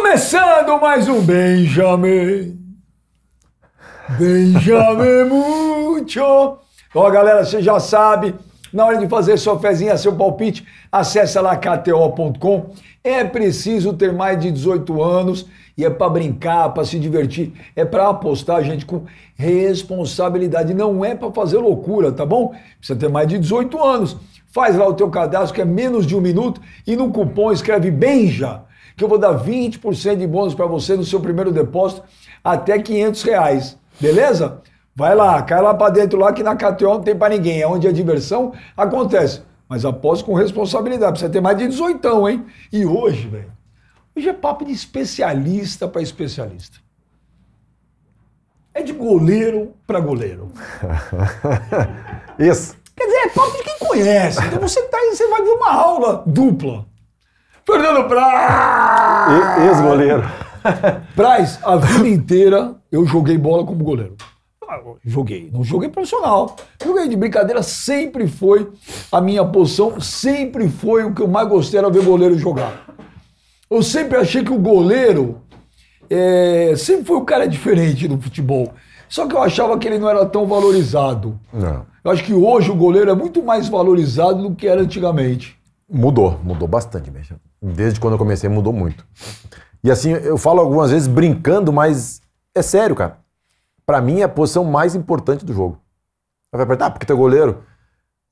Começando mais um Benjamin. Benjamin Mucho. Ó, galera, você já sabe, na hora de fazer sua fezinha, seu palpite, acessa lá kto.com. É preciso ter mais de 18 anos e é para brincar, para se divertir, é para apostar, gente, com responsabilidade. Não é para fazer loucura, tá bom? Precisa ter mais de 18 anos. Faz lá o teu cadastro, que é menos de um minuto, e no cupom escreve BENJA que eu vou dar 20% de bônus para você no seu primeiro depósito até 500 reais. Beleza? Vai lá, cai lá para dentro lá que na KTO não tem para ninguém. É onde a diversão acontece. Mas após com responsabilidade. Precisa ter mais de 18, hein? E hoje, velho, hoje é papo de especialista para especialista. É de goleiro para goleiro. Isso. Quer dizer, é papo de quem conhece. Então você, tá, você vai ver uma aula dupla. Fernando Braz! Ex-goleiro. Braz, a vida inteira eu joguei bola como goleiro. Ah, joguei, não joguei profissional. Joguei de brincadeira, sempre foi a minha posição, sempre foi o que eu mais gostei era ver goleiro jogar. Eu sempre achei que o goleiro é, sempre foi um cara diferente no futebol. Só que eu achava que ele não era tão valorizado. Não. Eu acho que hoje o goleiro é muito mais valorizado do que era antigamente. Mudou, mudou bastante mesmo desde quando eu comecei mudou muito. E assim, eu falo algumas vezes brincando, mas é sério, cara. Para mim é a posição mais importante do jogo. Vai apertar? ah, porque tu é goleiro?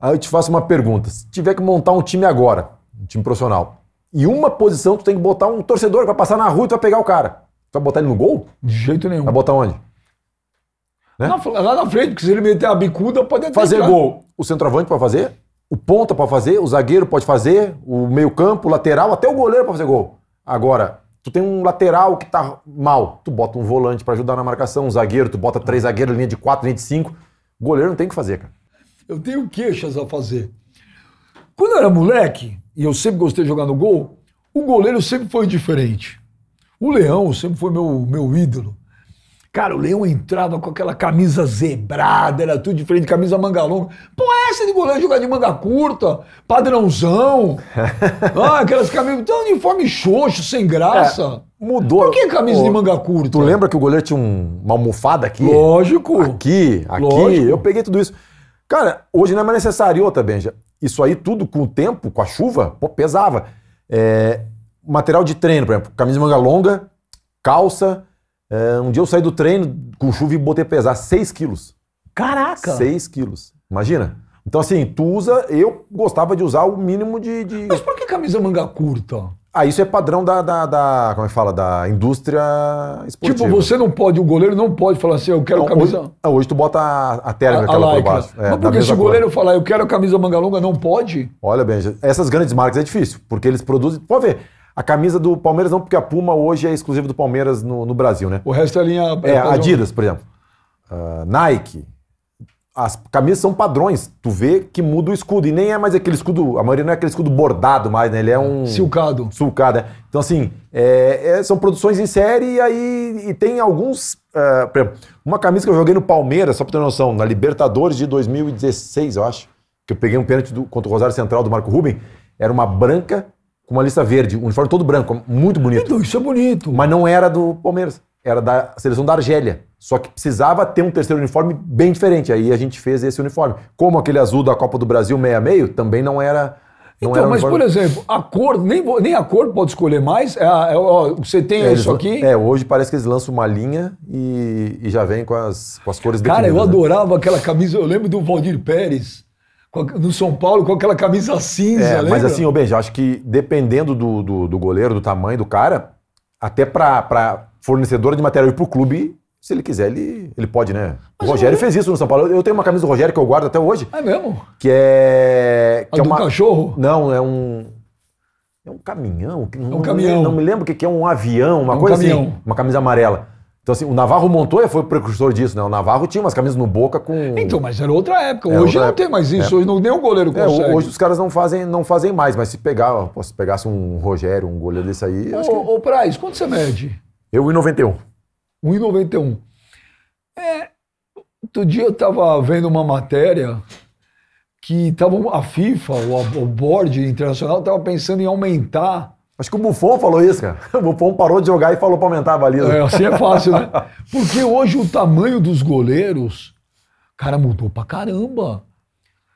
Aí eu te faço uma pergunta. Se tiver que montar um time agora, um time profissional, e uma posição tu tem que botar um torcedor que vai passar na rua e tu vai pegar o cara. Tu vai botar ele no gol? De jeito nenhum. Vai botar onde? Né? lá na frente, porque se ele meter a bicuda, pode até Fazer entrar. gol. O centroavante para fazer? O ponta pode fazer, o zagueiro pode fazer, o meio-campo, o lateral, até o goleiro pode fazer gol. Agora, tu tem um lateral que tá mal, tu bota um volante para ajudar na marcação, um zagueiro, tu bota três zagueiros, linha de quatro, linha de cinco. O goleiro não tem o que fazer, cara. Eu tenho queixas a fazer. Quando eu era moleque, e eu sempre gostei de jogar no gol, o goleiro sempre foi diferente. O Leão sempre foi meu, meu ídolo. Cara, o Leão entrava com aquela camisa zebrada, era tudo diferente, camisa manga longa. Pô, é essa de goleiro jogar de manga curta, padrãozão. ah, aquelas camisas, tão uniforme xoxo, sem graça. É, mudou. Por que camisa de manga curta? Tu lembra que o goleiro tinha um, uma almofada aqui? Lógico. Aqui, aqui. Lógico. Eu peguei tudo isso. Cara, hoje não é mais necessário, outra Benja. Isso aí tudo com o tempo, com a chuva, pô, pesava. É, material de treino, por exemplo, camisa de manga longa, calça é, um dia eu saí do treino com chuva e botei pesar 6 quilos. Caraca! 6 quilos. Imagina. Então, assim, tu usa, eu gostava de usar o mínimo de. de... Mas por que camisa manga curta? Ah, isso é padrão da, da, da, como é que fala, da indústria esportiva. Tipo, você não pode, o goleiro não pode falar assim, eu quero não, camisa... Hoje, não, hoje tu bota a, a térmica a, a lá like, baixo. É, Mas porque se o goleiro cor. falar, eu quero camisa manga longa, não pode? Olha, bem, essas grandes marcas é difícil, porque eles produzem... Pode ver, a camisa do Palmeiras não, porque a Puma hoje é exclusiva do Palmeiras no, no Brasil, né? O resto é linha. É, é Adidas, por exemplo. Uh, Nike. As camisas são padrões. Tu vê que muda o escudo. E nem é mais aquele escudo. A maioria não é aquele escudo bordado mais, né? Ele é um. sulcado sulcado né? Então, assim, é, é, são produções em série e aí. E tem alguns. Uh, por exemplo, uma camisa que eu joguei no Palmeiras, só pra ter noção, na Libertadores de 2016, eu acho. Que eu peguei um pênalti do, contra o Rosário Central do Marco Ruben. Era uma branca com uma lista verde, um uniforme todo branco, muito bonito. Então, isso é bonito. Mas não era do Palmeiras, era da seleção da Argélia. Só que precisava ter um terceiro uniforme bem diferente. Aí a gente fez esse uniforme. Como aquele azul da Copa do Brasil meia meio, também não era. Não então, era mas uniforme... por exemplo, a cor, nem, nem a cor pode escolher mais. É, é, ó, você tem é, isso aqui. É, hoje parece que eles lançam uma linha e, e já vem com as, com as cores Cara, definidas, eu né? adorava aquela camisa, eu lembro do Valdir Pérez no São Paulo com aquela camisa cinza. É, mas assim, ô Benja, acho que dependendo do, do, do, goleiro, do tamanho do cara, até para fornecedora de material para o clube, se ele quiser, ele, ele pode, né? Mas o Rogério eu... fez isso no São Paulo. Eu tenho uma camisa do Rogério que eu guardo até hoje. É mesmo? Que é. Que A é do uma... cachorro? Não, é um. É um caminhão. É um não, caminhão. Não me lembro o que, que é um avião, uma é um coisa assim, caminhão. assim. Uma camisa amarela. Então, assim, o Navarro e foi o precursor disso, né? O Navarro tinha umas camisas no boca com. Então, mas era outra época. É, hoje outra não época. tem mais isso. É. Hoje não, nenhum goleiro é, consegue. É, hoje os caras não fazem, não fazem mais, mas se pegar, se pegasse um Rogério, um goleiro desse aí. Ô, acho que... Praz, quanto você mede? Eu, 1,91. 1,91. É. Outro dia eu tava vendo uma matéria que tava, a FIFA, o, o board internacional, tava pensando em aumentar Acho que o Buffon falou isso, cara. O Buffon parou de jogar e falou para aumentar a baliza. É, assim é fácil, né? Porque hoje o tamanho dos goleiros, cara, mudou pra caramba.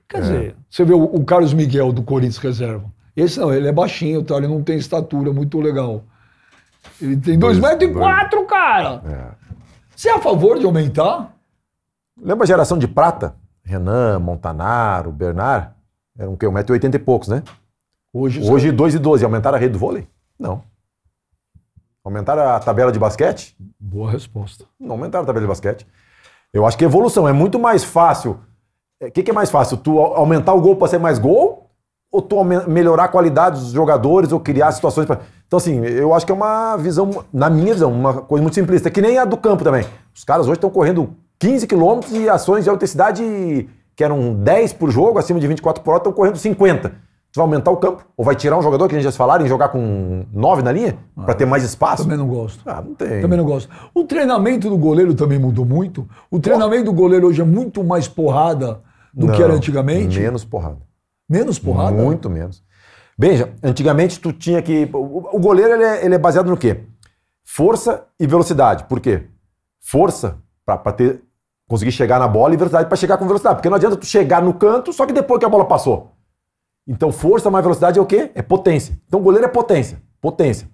Quer é. dizer, você vê o, o, Carlos Miguel do Corinthians reserva. Esse não, ele é baixinho, tá? ele não tem estatura muito legal. Ele tem 2,4 metros, e quatro, cara. É. Você é a favor de aumentar? Lembra a geração de prata? Renan, Montanaro, Bernard? Eram o quê? 1,80m e poucos, né? Hoje, Hoje são... 2 e 12. Aumentaram a rede do vôlei? Não. Aumentaram a tabela de basquete? Boa resposta. Não aumentaram a tabela de basquete. Eu acho que é evolução é muito mais fácil. O é, que, que, é mais fácil? Tu aumentar o gol para ser mais gol? Ou tu melhorar a qualidade dos jogadores ou criar situações para. Então, assim, eu acho que é uma visão, na minha visão, uma coisa muito simplista, que nem a do campo também. Os caras hoje estão correndo 15 quilômetros e ações de alta que eram 10 por jogo, acima de 24 por hora, estão correndo 50. Tu vai aumentar o campo. Ou vai tirar um jogador, que a gente já falaram, em jogar com nove na linha, ah, para ter mais espaço? Também não gosto. Ah, não tem. Também não gosto. O treinamento do goleiro também mudou muito. O treinamento do goleiro hoje é muito mais porrada do não, que era antigamente. Menos porrada. Menos porrada? Muito menos. Benja, antigamente tu tinha que. O goleiro ele é, ele é baseado no quê? Força e velocidade. Por quê? Força para ter conseguir chegar na bola e velocidade para chegar com velocidade. Porque não adianta tu chegar no canto, só que depois que a bola passou. Então, força mais velocidade é o quê? É potência. Então, goleiro é potência. Potência.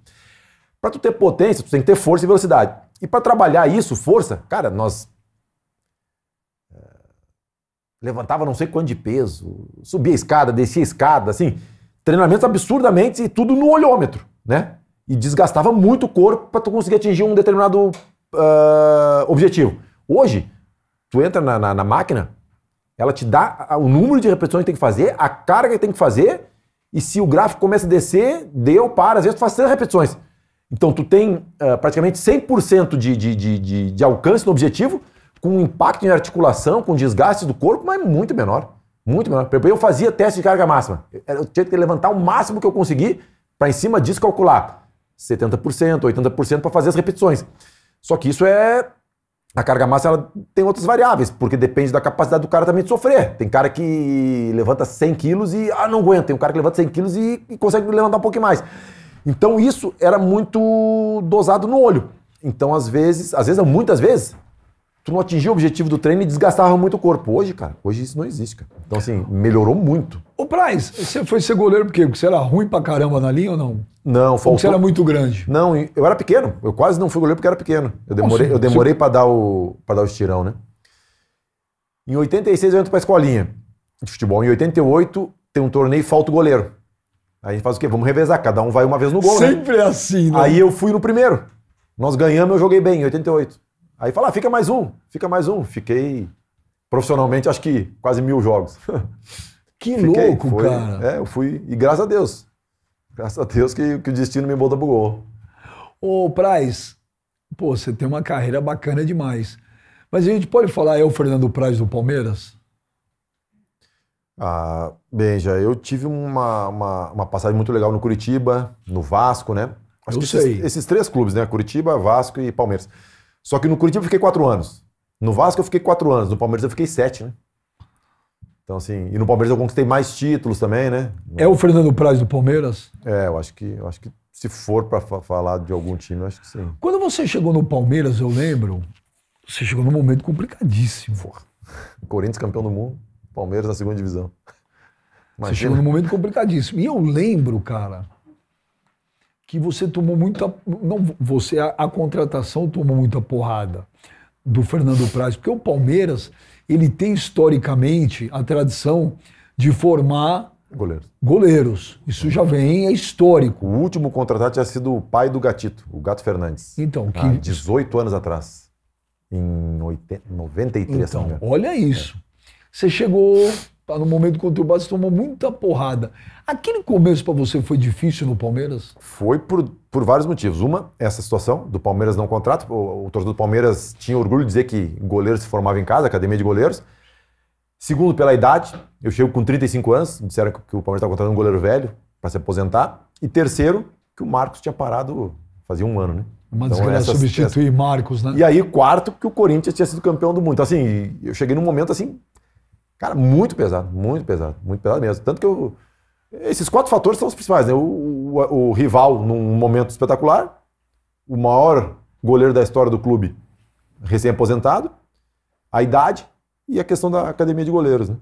Para tu ter potência, tu tem que ter força e velocidade. E para trabalhar isso, força, cara, nós eh, levantava não sei quanto de peso, subia a escada, descia a escada, assim, treinamentos absurdamente e tudo no olhômetro, né? E desgastava muito o corpo para tu conseguir atingir um determinado uh, objetivo. Hoje, tu entra na, na, na máquina, ela te dá o número de repetições que tem que fazer, a carga que tem que fazer, e se o gráfico começa a descer, deu, para, às vezes tu faz três repetições. Então tu tem uh, praticamente 100% de, de, de, de, de alcance no objetivo, com impacto em articulação, com desgaste do corpo, mas muito menor. Muito menor. Eu fazia teste de carga máxima. Eu tinha que levantar o máximo que eu consegui para em cima disso calcular 70%, 80% para fazer as repetições. Só que isso é a carga massa ela tem outras variáveis, porque depende da capacidade do cara também de sofrer. Tem cara que levanta 100 quilos e ah, não aguenta. Tem um cara que levanta 100 quilos e, e consegue levantar um pouquinho mais. Então isso era muito dosado no olho. Então às vezes, às vezes, muitas vezes, tu não atingia o objetivo do treino e desgastava muito o corpo. Hoje, cara, hoje isso não existe, cara. Então, assim, melhorou muito. Ô, Praz, você foi ser goleiro por quê? Porque você era ruim pra caramba na linha ou não? Não, faltou... Ou você era muito grande? Não, eu era pequeno. Eu quase não fui goleiro porque era pequeno. Eu demorei, assim? eu demorei você... pra, dar o, pra dar o estirão, né? Em 86 eu entro pra escolinha de futebol. Em 88 tem um torneio e falta o goleiro. Aí a gente faz o quê? Vamos revezar, cada um vai uma vez no gol, né? Sempre né? assim, né? Aí eu fui no primeiro. Nós ganhamos, eu joguei bem, em 88. Aí fala, ah, fica mais um, fica mais um. Fiquei profissionalmente, acho que quase mil jogos. Que Fiquei, louco, foi, cara. É, eu fui, e graças a Deus. Graças a Deus que, que o destino me botou pro gol. Ô, Praz, pô, você tem uma carreira bacana demais. Mas a gente pode falar, é o Fernando Praz do Palmeiras? Ah, bem, já eu tive uma, uma, uma, passagem muito legal no Curitiba, no Vasco, né? Acho eu que sei. Esses, esses, três clubes, né? Curitiba, Vasco e Palmeiras. Só que no Curitiba eu fiquei quatro anos. No Vasco eu fiquei quatro anos. No Palmeiras eu fiquei sete, né? Então, assim, e no Palmeiras eu conquistei mais títulos também, né? É o Fernando Praz do Palmeiras? É, eu acho que, eu acho que se for para falar de algum time, eu acho que sim. Quando você chegou no Palmeiras, eu lembro, você chegou num momento complicadíssimo. Porra. Corinthians campeão do mundo, Palmeiras na segunda divisão. Imagina. Você chegou num momento complicadíssimo. E eu lembro, cara, que você tomou muita. Não, você, a, a contratação tomou muita porrada do Fernando Praz, porque o Palmeiras, ele tem historicamente a tradição de formar goleiros goleiros. Isso já vem, é histórico. O último contratado tinha sido o pai do Gatito, o Gato Fernandes. Então, que. Há 18 anos atrás. Em 80, 93, então, Olha isso. É. Você chegou, Tá no momento conturbado, você tomou muita porrada. Aquele começo para você foi difícil no Palmeiras? Foi por, por vários motivos. Uma, essa situação do Palmeiras não contrato. O, o torcedor do Palmeiras tinha orgulho de dizer que goleiro se formava em casa, academia de goleiros. Segundo, pela idade. Eu chego com 35 anos, disseram que, que o Palmeiras estava tá contratando um goleiro velho para se aposentar. E terceiro, que o Marcos tinha parado fazia um ano, né? Uma então, desgraça substituir essas... Marcos, né? E aí, quarto, que o Corinthians tinha sido campeão do mundo. Então, assim, eu cheguei num momento assim, Cara, muito pesado, muito pesado, muito pesado mesmo. Tanto que eu, esses quatro fatores são os principais. Né? O, o, o, rival num momento espetacular, o maior goleiro da história do clube recém-aposentado, a idade e a questão da academia de goleiros. Né?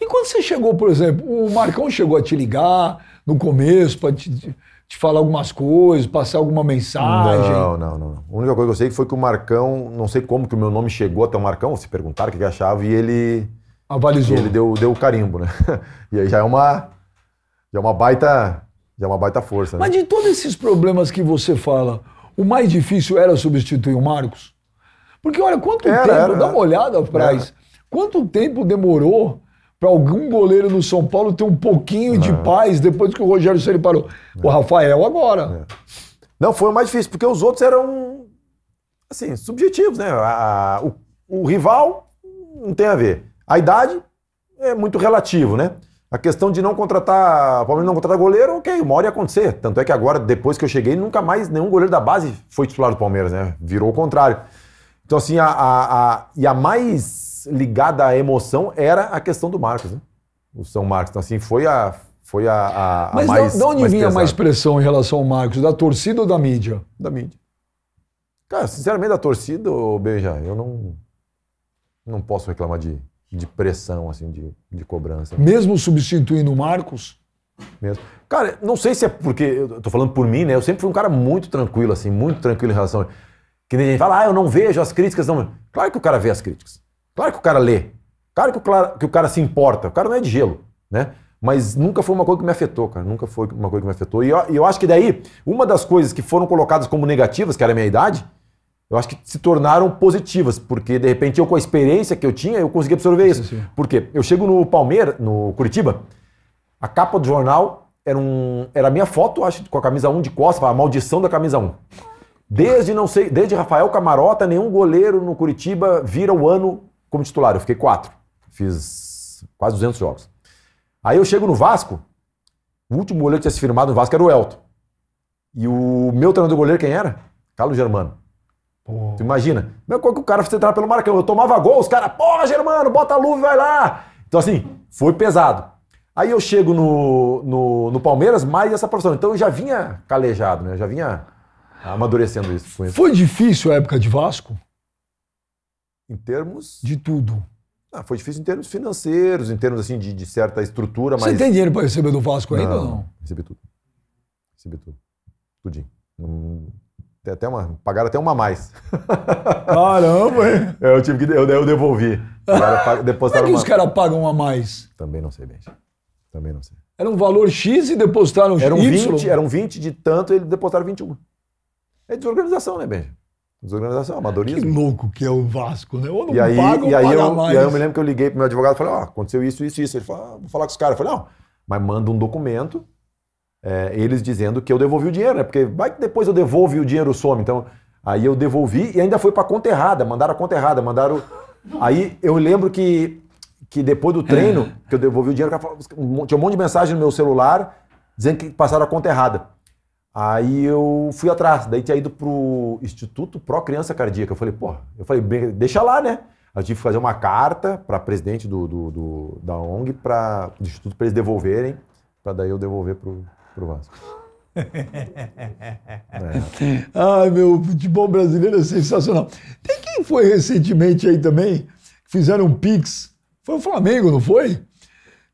E quando você chegou, por exemplo, o Marcão chegou a te ligar no começo para te, te, falar algumas coisas, passar alguma mensagem? Não, não, não. A única coisa que eu sei é foi que o Marcão, não sei como que o meu nome chegou até o Marcão, se perguntaram o que ele achava, e ele Avalizou. E ele deu, deu o carimbo, né? E aí já é uma, já é uma baita, já é uma baita força. Né? Mas de todos esses problemas que você fala, o mais difícil era substituir o Marcos? Porque olha quanto era, tempo, era, dá uma olhada atrás, quanto tempo demorou para algum goleiro no São Paulo ter um pouquinho de é. paz depois que o Rogério Ceni parou. O é. Rafael agora. É. Não, foi o mais difícil, porque os outros eram assim, subjetivos, né? A, a, o, o rival não tem a ver. A idade é muito relativo, né? A questão de não contratar, o Palmeiras não contratar goleiro, ok, uma hora ia acontecer. Tanto é que agora, depois que eu cheguei, nunca mais nenhum goleiro da base foi titular do Palmeiras, né? Virou o contrário. Então, assim, a, a, a e a mais ligada à emoção era a questão do Marcos, né? O São Marcos. Então, assim, foi a, foi a, a Mas mais. Mas de onde mais vinha mais pressão em relação ao Marcos? Da torcida ou da mídia? Da mídia. Cara, sinceramente, da torcida, Benja eu não, não posso reclamar de de pressão, assim, de, de cobrança. Mesmo substituindo o Marcos? Mesmo. Cara, não sei se é porque, eu tô falando por mim, né? Eu sempre fui um cara muito tranquilo, assim, muito tranquilo em relação. Que nem gente fala, ah, eu não vejo as críticas. Não. Claro que o cara vê as críticas. Claro que o cara lê. Claro que o, cara, que o cara se importa. O cara não é de gelo, né? Mas nunca foi uma coisa que me afetou, cara. Nunca foi uma coisa que me afetou. E eu, eu acho que daí, uma das coisas que foram colocadas como negativas, que era a minha idade, eu acho que se tornaram positivas, porque de repente eu, com a experiência que eu tinha, eu consegui absorver isso. Sim, sim. Por quê? Eu chego no Palmeiras, no Curitiba, a capa do jornal era, um, era a minha foto, acho, com a camisa 1 de Costa, a maldição da camisa 1. Desde não sei, desde Rafael Camarota, nenhum goleiro no Curitiba vira o ano como titular. Eu fiquei quatro. Fiz quase 200 jogos. Aí eu chego no Vasco, o último goleiro que tinha se firmado no Vasco era o Elton. E o meu treinador goleiro quem era? Carlos Germano. Tu imagina? meu coisa que o cara você entrar pelo Maracanã. Eu tomava gol, os caras, porra, Germano, bota a luva e vai lá. Então, assim, foi pesado. Aí eu chego no, no, no Palmeiras, mais essa profissão. Então eu já vinha calejado, né? Eu já vinha amadurecendo isso, isso. Foi difícil a época de Vasco? Em termos. De tudo. Ah, foi difícil em termos financeiros, em termos assim de, de certa estrutura, mas. Você tem dinheiro para receber do Vasco ainda não, ou não? Recebi tudo. Recebi tudo. Tudinho. Tem até uma, pagaram até uma a mais. Caramba, hein? Eu tive que. Eu, eu devolvi. depois Como é que uma... os caras pagam uma a mais? Também não sei, bem. Também não sei. Era um valor X e depositaram eram Y? 20, eram 20 de tanto e eles depositaram 21. É desorganização, né, Benja? Desorganização, amadorismo. Que louco que é o Vasco, né? Ou não e aí, paga, e aí, eu, mais. e aí eu me lembro que eu liguei pro meu advogado e falei, ó, oh, aconteceu isso, isso, isso. Ele falou, ah, vou falar com os caras. Eu falei, não, mas manda um documento é, eles dizendo que eu devolvi o dinheiro, né? Porque vai que depois eu devolvo e o dinheiro some. Então, aí eu devolvi e ainda foi para conta errada, mandaram a conta errada, mandaram. Aí eu lembro que, que depois do treino, é. que eu devolvi o dinheiro, tinha um monte de mensagem no meu celular dizendo que passaram a conta errada. Aí eu fui atrás, daí tinha ido pro Instituto Pro Criança Cardíaca. Eu falei, pô, eu falei, deixa lá, né? Eu tive que fazer uma carta para presidente do, do, do, da ONG, para o Instituto, para eles devolverem, para daí eu devolver pro, pro Vasco. é. Ai, meu, futebol brasileiro é sensacional. Tem quem foi recentemente aí também, fizeram um pix. Foi o Flamengo, não foi?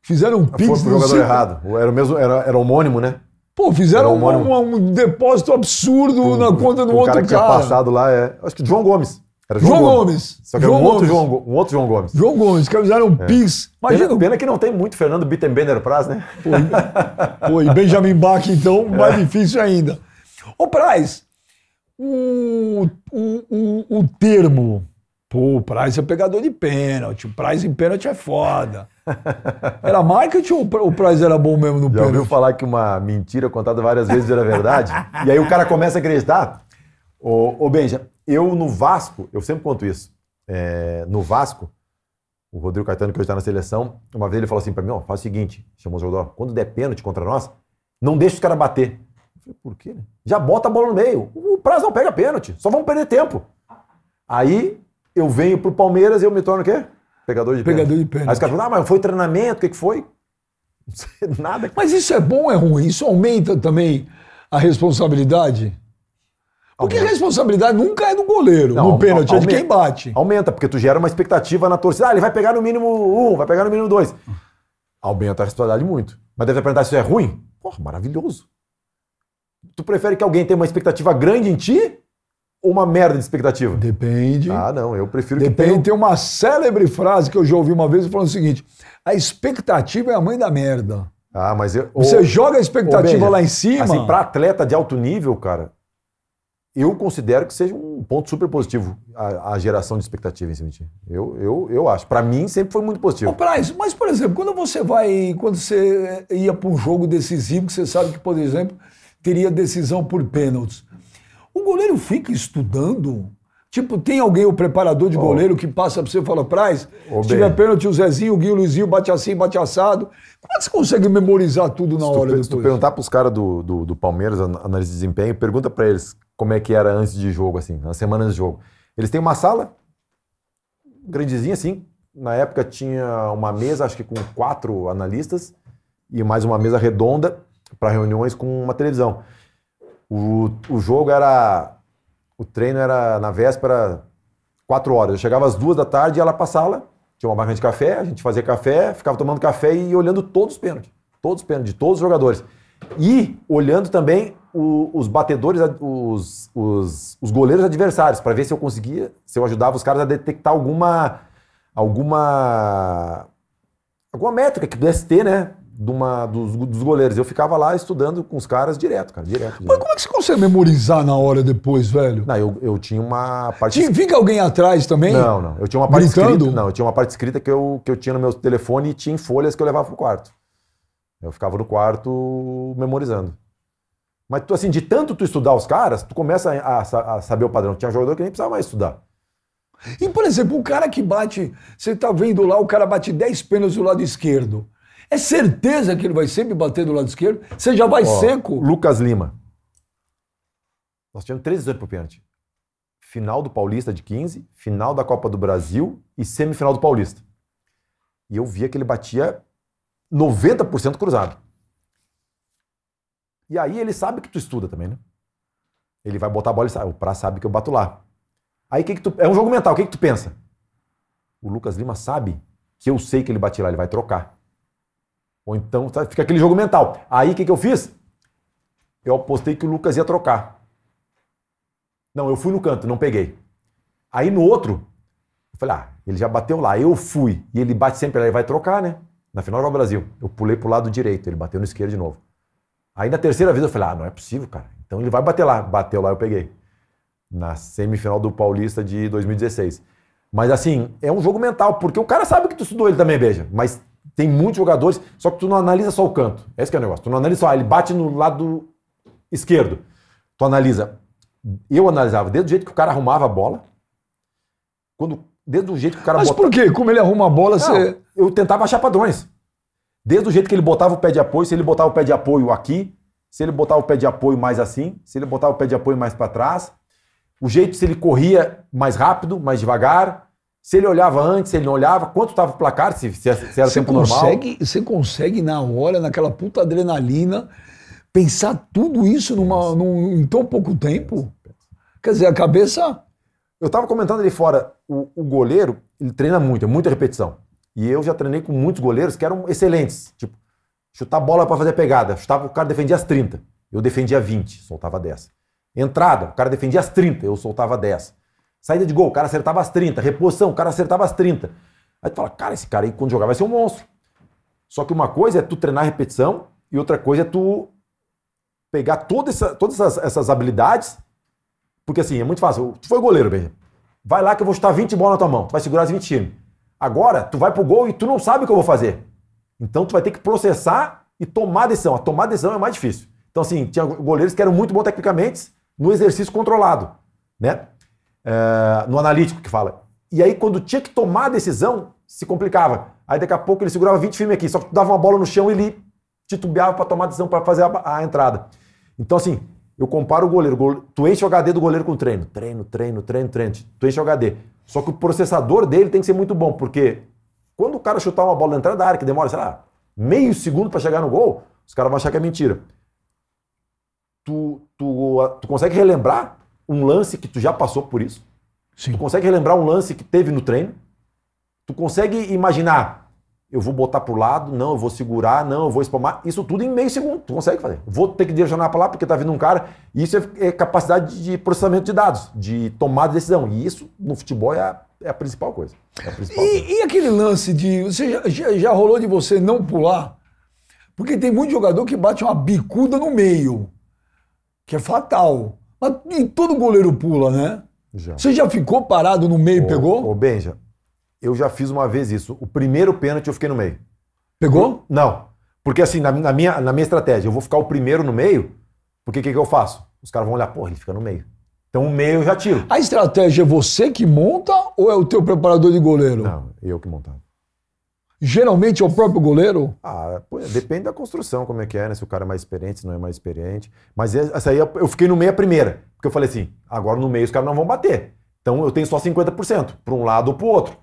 Fizeram um ah, pix. Foi o jogador errado. Era, mesmo, era, era homônimo, né? Pô, fizeram um, um, um, depósito absurdo um, na conta do um outro cara. O cara. tinha passado lá é. Acho que João Gomes. Era João, João Gomes. Gomes. Só que João era um outro, João, um outro João Gomes. João Gomes, que usaram um é. Pix. Imagina. Pena, pena, que não tem muito Fernando Bittenbender Praz, né? Pô, e, pô, e Benjamin Bach, então, é. mais difícil ainda. Ô, Praz, o, o, o, o termo. Pô, o Praz é pegador de pênalti. O Praz em pênalti é foda. Era marketing ou o Praz era bom mesmo no Já pênalti? Já ouviu falar que uma mentira contada várias vezes era verdade? e aí o cara começa a acreditar. Ô, ô Benjamin eu, no Vasco, eu sempre conto isso. É, no Vasco, o Rodrigo Caetano, que hoje está na seleção, uma vez ele falou assim para mim: ó, faz o seguinte, chamou o jogador, quando der pênalti contra nós, não deixa os caras bater. Eu falei, por quê? Né? Já bota a bola no meio. O prazo não pega pênalti, só vamos perder tempo. Aí eu venho pro Palmeiras e eu me torno o quê? Pegador de Pegador pênalti. de pênalti. Aí os caras falam, ah, mas foi treinamento, o que, que foi? Não sei nada. Mas isso é bom ou é ruim? Isso aumenta também a responsabilidade? Porque aumenta. a responsabilidade nunca é do goleiro. Não, no pênalti aumenta, é de quem bate. Aumenta, porque tu gera uma expectativa na torcida. Ah, ele vai pegar no mínimo um, vai pegar no mínimo dois. Aumenta a responsabilidade muito. Mas deve perguntar se é ruim? Porra, maravilhoso. Tu prefere que alguém tenha uma expectativa grande em ti ou uma merda de expectativa? Depende. Ah, não, eu prefiro Depende. que tenha... Tem uma célebre frase que eu já ouvi uma vez falando o seguinte, a expectativa é a mãe da merda. Ah, mas eu, Você ou, joga a expectativa lá em cima... Assim, pra atleta de alto nível, cara, eu considero que seja um ponto super positivo a, a geração de expectativa em cima de Eu, eu, eu acho. Para mim, sempre foi muito positivo. Bom, Praz, mas, por exemplo, quando você vai, quando você eh, ia para um jogo decisivo, que você sabe que, por exemplo, teria decisão por pênaltis, o goleiro fica estudando? Tipo, tem alguém, o preparador de oh. goleiro, que passa para você e fala, Praz, oh, se tiver pênalti, o Zezinho, o Gui, o Luizinho, bate assim, bate assado. Como é que você consegue memorizar tudo na se hora tu, Se tu perguntar para os caras do, do, do Palmeiras, análise de desempenho, pergunta para eles como é que era antes de jogo, assim, nas semanas de jogo. Eles têm uma sala grandezinha, assim. Na época tinha uma mesa, acho que com quatro analistas, e mais uma mesa redonda para reuniões com uma televisão. O, o jogo era. O treino era na véspera, quatro horas. Eu chegava às duas da tarde e ia lá a sala, tinha uma barra de café, a gente fazia café, ficava tomando café e olhando todos os pênaltis. Todos os pênaltis, de todos os jogadores. E olhando também o, os batedores, os, os, os goleiros adversários, para ver se eu conseguia, se eu ajudava os caras a detectar alguma. alguma. alguma métrica que do ST, né? De uma, dos, dos, goleiros. Eu ficava lá estudando com os caras direto, cara, direto. direto. Mas como é que você consegue memorizar na hora depois, velho? Não, eu, eu tinha uma parte. Tinha, alguém atrás também? Não, não. Eu tinha uma parte Gritando? escrita. Não, eu tinha uma parte escrita que eu, que eu tinha no meu telefone e tinha em folhas que eu levava pro quarto. Eu ficava no quarto memorizando. Mas tu, assim, de tanto tu estudar os caras, tu começa a, a, a saber o padrão. Tinha jogador que nem precisava mais estudar. E, por exemplo, o cara que bate, você tá vendo lá, o cara bate 10 pênaltis do lado esquerdo. É certeza que ele vai sempre bater do lado esquerdo? Você já vai seco? Lucas Lima. Nós tínhamos três anos pro pênalti. Final do Paulista de 15, final da Copa do Brasil e semifinal do Paulista. E eu via que ele batia 90% cruzado. E aí ele sabe que tu estuda também, né? Ele vai botar a bola e sabe, o Pra sabe que eu bato lá. Aí que, que tu. É um jogo mental, o que, que tu pensa? O Lucas Lima sabe que eu sei que ele bate lá, ele vai trocar. Ou então tá, fica aquele jogo mental. Aí o que, que eu fiz? Eu apostei que o Lucas ia trocar. Não, eu fui no canto, não peguei. Aí no outro, eu falei, ah, ele já bateu lá, eu fui. E ele bate sempre lá, ele vai trocar, né? Na final era o Brasil. Eu pulei pro lado direito, ele bateu no esquerdo de novo. Aí na terceira vez eu falei, ah, não é possível, cara. Então ele vai bater lá. Bateu lá, eu peguei. Na semifinal do Paulista de 2016. Mas assim, é um jogo mental, porque o cara sabe que tu estudou ele também, beija. Mas tem muitos jogadores, só que tu não analisa só o canto. Esse é que é o negócio. Tu não analisa só, ah, ele bate no lado esquerdo. Tu analisa. Eu analisava desde o jeito que o cara arrumava a bola, quando Desde o jeito que o cara Mas botava... por quê? Como ele arruma a bola, você. Eu tentava achar padrões. Desde o jeito que ele botava o pé de apoio, se ele botava o pé de apoio aqui, se ele botava o pé de apoio mais assim, se ele botava o pé de apoio mais para trás, o jeito se ele corria mais rápido, mais devagar, se ele olhava antes, se ele não olhava, quanto estava o placar, se, se era você tempo consegue, normal. Você consegue, na hora, naquela puta adrenalina, pensar tudo isso numa, num, em tão pouco tempo? Quer dizer, a cabeça eu estava comentando ali fora, o, o, goleiro, ele treina muito, é muita repetição. E eu já treinei com muitos goleiros que eram excelentes. Tipo, chutar bola para fazer pegada. Chutava, o cara defendia as 30. Eu defendia 20, soltava 10. Entrada, o cara defendia as 30, eu soltava 10. Saída de gol, o cara acertava as 30. Reposição, o cara acertava as 30. Aí tu fala, cara, esse cara aí quando jogar vai ser um monstro. Só que uma coisa é tu treinar repetição e outra coisa é tu pegar toda essa, todas essas, essas habilidades porque assim, é muito fácil. Tu foi goleiro, Benjamin. Vai lá que eu vou chutar 20 bolas na tua mão. Tu vai segurar as 20 times. Agora, tu vai pro gol e tu não sabe o que eu vou fazer. Então, tu vai ter que processar e tomar decisão. A tomar decisão é mais difícil. Então, assim, tinha goleiros que eram muito bons tecnicamente no exercício controlado, né? É, no analítico que fala. E aí, quando tinha que tomar a decisão, se complicava. Aí, daqui a pouco, ele segurava 20 firmes aqui, só que tu dava uma bola no chão e ele titubeava para tomar a decisão para fazer a, a entrada. Então, assim, eu comparo o goleiro. tu enche o HD do goleiro com treino. Treino, treino, treino, treino. Tu enche o HD. Só que o processador dele tem que ser muito bom, porque quando o cara chutar uma bola na entrada da área, que demora, sei lá, meio segundo para chegar no gol, os caras vão achar que é mentira. Tu, tu, tu consegue relembrar um lance que tu já passou por isso? Sim. Tu consegue relembrar um lance que teve no treino? Tu consegue imaginar eu vou botar pro lado, não, eu vou segurar, não, eu vou espalmar. Isso tudo em meio segundo, tu consegue fazer. Vou ter que direcionar para lá porque tá vindo um cara. Isso é, é, capacidade de processamento de dados, de tomada de decisão. E isso no futebol é a, é a principal coisa. É a principal e, coisa. e, aquele lance de. Você já, já, já, rolou de você não pular? Porque tem muito jogador que bate uma bicuda no meio, que é fatal. Mas e todo goleiro pula, né? Já. Você já ficou parado no meio e pegou? Ô, Benja, eu já fiz uma vez isso. O primeiro pênalti eu fiquei no meio. Pegou? Não. Porque assim, na, na minha, na minha estratégia, eu vou ficar o primeiro no meio, porque o que, que eu faço? Os caras vão olhar, porra, ele fica no meio. Então o meio eu já tiro. A estratégia é você que monta ou é o teu preparador de goleiro? Não, eu que montava. Geralmente é o próprio goleiro? Ah, pô, depende da construção, como é que é, né? Se o cara é mais experiente, se não é mais experiente. Mas é, essa aí é, eu fiquei no meio a primeira. Porque eu falei assim, agora no meio os caras não vão bater. Então eu tenho só 50%, para um lado ou para o outro.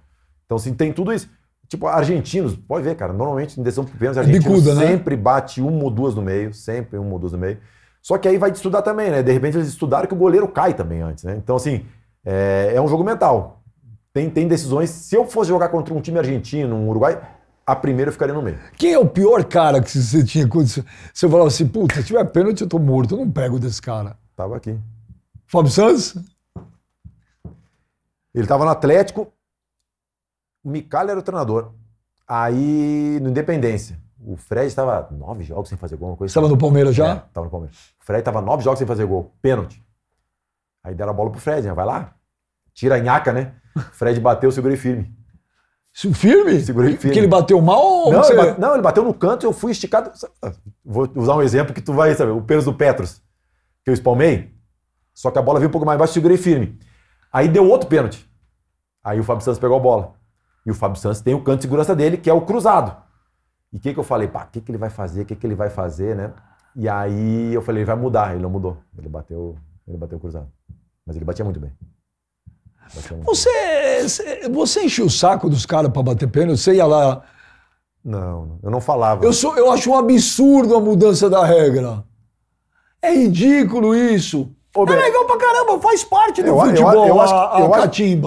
Então, assim, tem tudo isso. Tipo, argentinos, pode ver, cara, normalmente em decisão por pênalti, é argentino Bicuda, né? sempre bate uma ou duas no meio, sempre uma ou duas no meio. Só que aí vai estudar também, né? De repente eles estudaram que o goleiro cai também antes, né? Então, assim, é, é um jogo mental. Tem, tem decisões. Se eu fosse jogar contra um time argentino, um Uruguai, a primeira eu ficaria no meio. Quem é o pior cara que você tinha quando você falava assim, puta, se tiver pênalti eu tô morto, eu não pego desse cara? Tava aqui. Fábio Santos? Ele tava no Atlético, o Micalha era o treinador. Aí, no Independência, o Fred estava nove jogos sem fazer gol, uma coisa Estava assim. no Palmeiras já? Estava é, no Palmeiras. O Fred estava nove jogos sem fazer gol, pênalti. Aí deram a bola pro Fred, né? Vai lá, tira a nhaca, né? O Fred bateu, segurei firme. Firme? Segurei firme. Que ele bateu mal? Não, ele bateu, não, ele bateu no canto, eu fui esticado. Vou usar um exemplo que tu vai saber. O peso do Petros, que eu espalmei, só que a bola veio um pouco mais baixo, segurei firme. Aí deu outro pênalti. Aí o Fábio Santos pegou a bola. E o Fábio Santos tem o canto de segurança dele, que é o cruzado. E o que, que eu falei? Pá, o que, que ele vai fazer? O que, que ele vai fazer, né? E aí eu falei, ele vai mudar. Ele não mudou. Ele bateu, ele bateu cruzado. Mas ele batia muito bem. Batia muito você, bem. você encheu o saco dos caras para bater pênalti? Você ia lá... Não, eu não falava. Eu, sou, eu acho um absurdo a mudança da regra. É ridículo isso é legal pra caramba, faz parte do eu, futebol eu, eu, eu acho, a, eu, acho,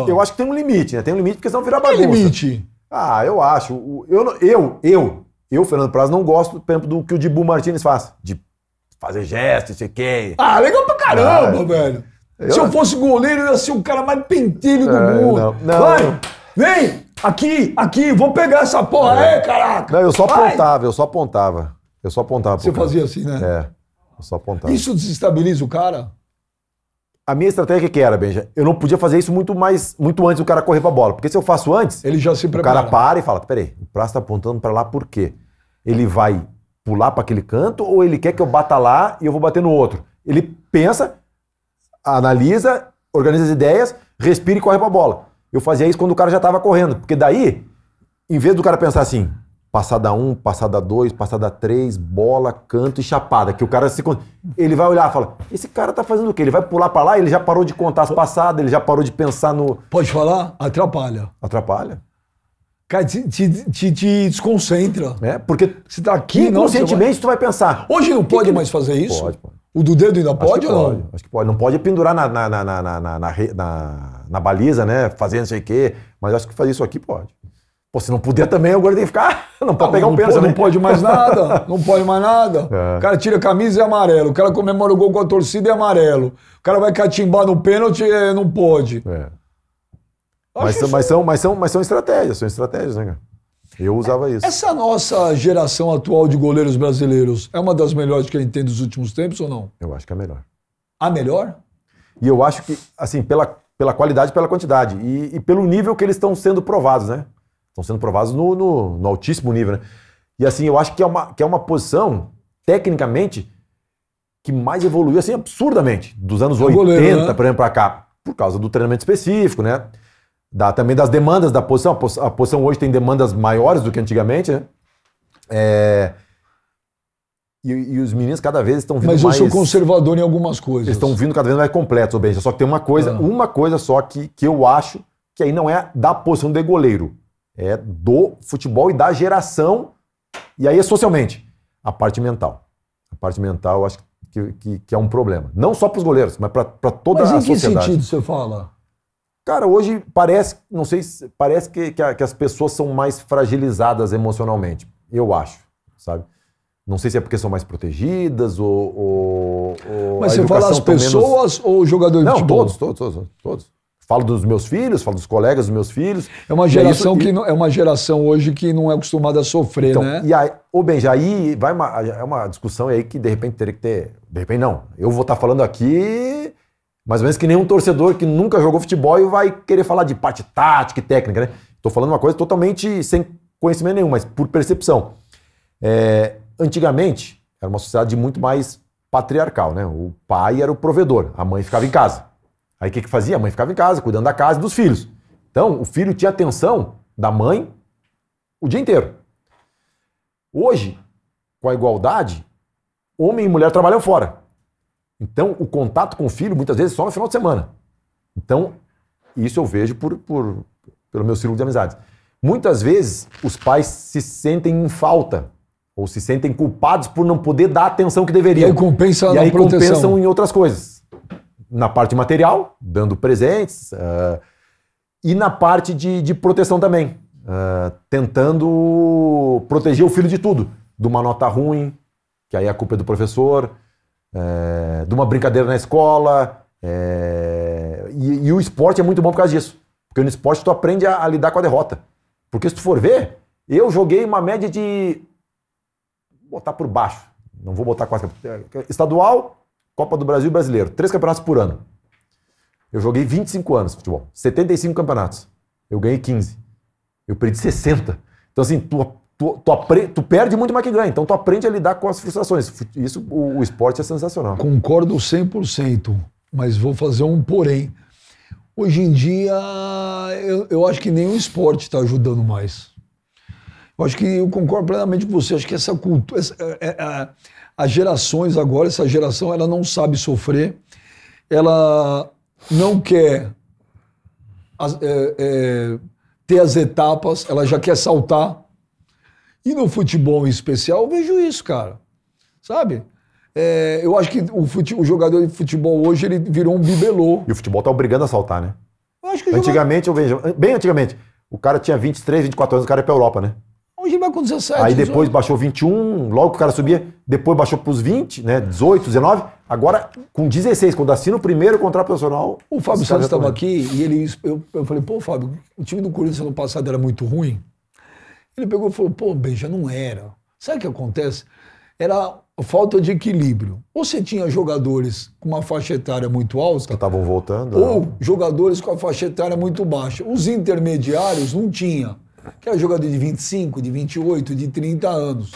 eu acho que tem um limite, né? Tem um limite porque senão vira bagunça. Tem limite. Ah, eu acho. Eu, eu, eu, eu Fernando Praz, não gosto, por exemplo, do que o Dibu Martinez faz. De fazer gestos, não sei o quê. Ah, legal pra caramba, ah, velho. Eu Se eu fosse goleiro, eu ia ser o cara mais pentelho do é, mundo. Não, não. Vai, vem, aqui, aqui, vou pegar essa porra é. aí, é, caraca. Não, eu só Vai. apontava, eu só apontava. Eu só apontava. Você fazia assim, né? É, eu só apontava. Isso desestabiliza o cara? A minha estratégia é que era, Benja, eu não podia fazer isso muito mais, muito antes do cara correr pra bola. Porque se eu faço antes, ele já se prepara. O cara para e fala: peraí, o prazo tá apontando para lá por quê? Ele vai pular para aquele canto ou ele quer que eu bata lá e eu vou bater no outro? Ele pensa, analisa, organiza as ideias, respira e corre pra bola. Eu fazia isso quando o cara já tava correndo. Porque daí, em vez do cara pensar assim, passada 1, um, passada 2, passada 3, bola, canto e chapada, que o cara se ele vai olhar e fala: "Esse cara tá fazendo o quê? Ele vai pular para lá, ele já parou de contar as passadas, ele já parou de pensar no Pode falar? Atrapalha. Atrapalha. Cara, te, te, te, te desconcentra. É, porque você tá aqui, inconscientemente nossa, tu vai pensar. Hoje não pode que mais fazer isso? Pode, pode. O do dedo ainda pode ou pode, não? Acho que pode. Não pode pendurar na, na, na, na, na, na, na, na baliza, né? Fazendo não sei o quê. Mas acho que fazer isso aqui pode. Pô, se não puder também, agora tem que ficar. Não pode ah, pegar um pênalti. Né? Não, pode mais nada. Não pode mais nada. É. O cara tira a camisa e é amarelo. O cara comemora o gol com a torcida e é amarelo. O cara vai catimbar no pênalti e eh, não pode. É. Mas, são, mas, são, mas, são, mas são estratégias, são estratégias, né, cara? Eu usava isso. Essa nossa geração atual de goleiros brasileiros é uma das melhores que a gente tem dos últimos tempos ou não? Eu acho que é a melhor. A melhor? E eu acho que, assim, pela, pela qualidade, pela quantidade e, e pelo nível que eles estão sendo provados, né? Estão sendo provados no, no, no altíssimo nível, né? E assim, eu acho que é uma, que é uma posição, tecnicamente, que mais evoluiu assim absurdamente, dos anos é 80, goleiro, né? por exemplo, para cá, por causa do treinamento específico, né? Da, também das demandas da posição. A, posição. a posição hoje tem demandas maiores do que antigamente, né? É... E, e, os meninos cada vez estão vindo Mas mais... Mas eu sou conservador em algumas coisas. Eles estão vindo cada vez mais completos, obviamente. Benja. Só que tem uma coisa, ah. uma coisa só que, que eu acho que aí não é da posição de goleiro é do futebol e da geração, e aí é socialmente. A parte mental. A parte mental, acho que, que, que é um problema. Não só para os goleiros, mas para toda mas a sociedade. Mas em que sentido você fala? Cara, hoje parece, não sei, parece que, que, a, que, as pessoas são mais fragilizadas emocionalmente. Eu acho, sabe? Não sei se é porque são mais protegidas ou. ou, ou Mas você fala as tá pessoas menos... ou o jogador de não, futebol? Todos, todos, todos, todos. Falo dos meus filhos, falo dos colegas dos meus filhos. É uma geração isso, que não, é uma geração hoje que não é acostumada a sofrer, então, né? E aí, ô Benja, aí vai uma, é uma discussão aí que de repente teria que ter. De repente não. Eu vou estar tá falando aqui, mais ou menos que nenhum torcedor que nunca jogou futebol e vai querer falar de parte tática e técnica, né? Estou falando uma coisa totalmente sem conhecimento nenhum, mas por percepção. É, antigamente era uma sociedade muito mais patriarcal, né? O pai era o provedor, a mãe ficava em casa. Aí o que, que fazia? A mãe ficava em casa, cuidando da casa e dos filhos. Então, o filho tinha atenção da mãe o dia inteiro. Hoje, com a igualdade, homem e mulher trabalham fora. Então, o contato com o filho, muitas vezes, é só no final de semana. Então, isso eu vejo por, por, pelo meu círculo de amizades. Muitas vezes, os pais se sentem em falta ou se sentem culpados por não poder dar a atenção que deveriam. E aí compensam e aí compensam em outras coisas na parte material, dando presentes, uh, e na parte de, de proteção também, uh, tentando proteger o filho de tudo, de uma nota ruim, que aí a culpa é do professor, uh, de uma brincadeira na escola, e, e, o esporte é muito bom por causa disso, porque no esporte tu aprende a, a lidar com a derrota, porque se tu for ver, eu joguei uma média de, vou botar por baixo, não vou botar quase, estadual Copa do Brasil e Brasileiro, três campeonatos por ano. Eu joguei 25 anos de futebol, 75 campeonatos. Eu ganhei 15. Eu perdi 60. Então, assim, tu, tu, tu, apre, tu perde muito mais que ganha. Então, tu aprende a lidar com as frustrações. Isso, o, o esporte é sensacional. Concordo 100%, mas vou fazer um porém. Hoje em dia, eu, eu acho que nenhum esporte está ajudando mais. Eu acho que eu concordo plenamente com você. Acho que essa cultura. Essa, é, é, é as gerações agora, essa geração, ela não sabe sofrer, ela não quer as, é, é, ter as etapas, ela já quer saltar. E no futebol em especial, eu vejo isso, cara. Sabe? É, eu acho que o, fute, o, jogador de futebol hoje ele virou um bibelô. E o futebol tá obrigando a saltar, né? Eu acho que Antigamente, jogador... eu vejo. Bem antigamente, o cara tinha 23, 24 anos, o cara ia pra Europa, né? Hoje vai com 17. Aí depois baixou 21, logo que o cara subia, depois baixou para os 20, né? 18, 19. Agora, com 16, quando assina o primeiro contrato profissional. O Fábio Santos estava tá aqui e ele. Eu, eu falei, pô, Fábio, o time do Corinthians ano passado era muito ruim. Ele pegou e falou, pô, Benja, não era. Sabe o que acontece? Era falta de equilíbrio. Ou você tinha jogadores com uma faixa etária muito alta. Que estavam voltando. Ou é. jogadores com a faixa etária muito baixa. Os intermediários não tinha que é jogador de 25, de 28, de 30 anos.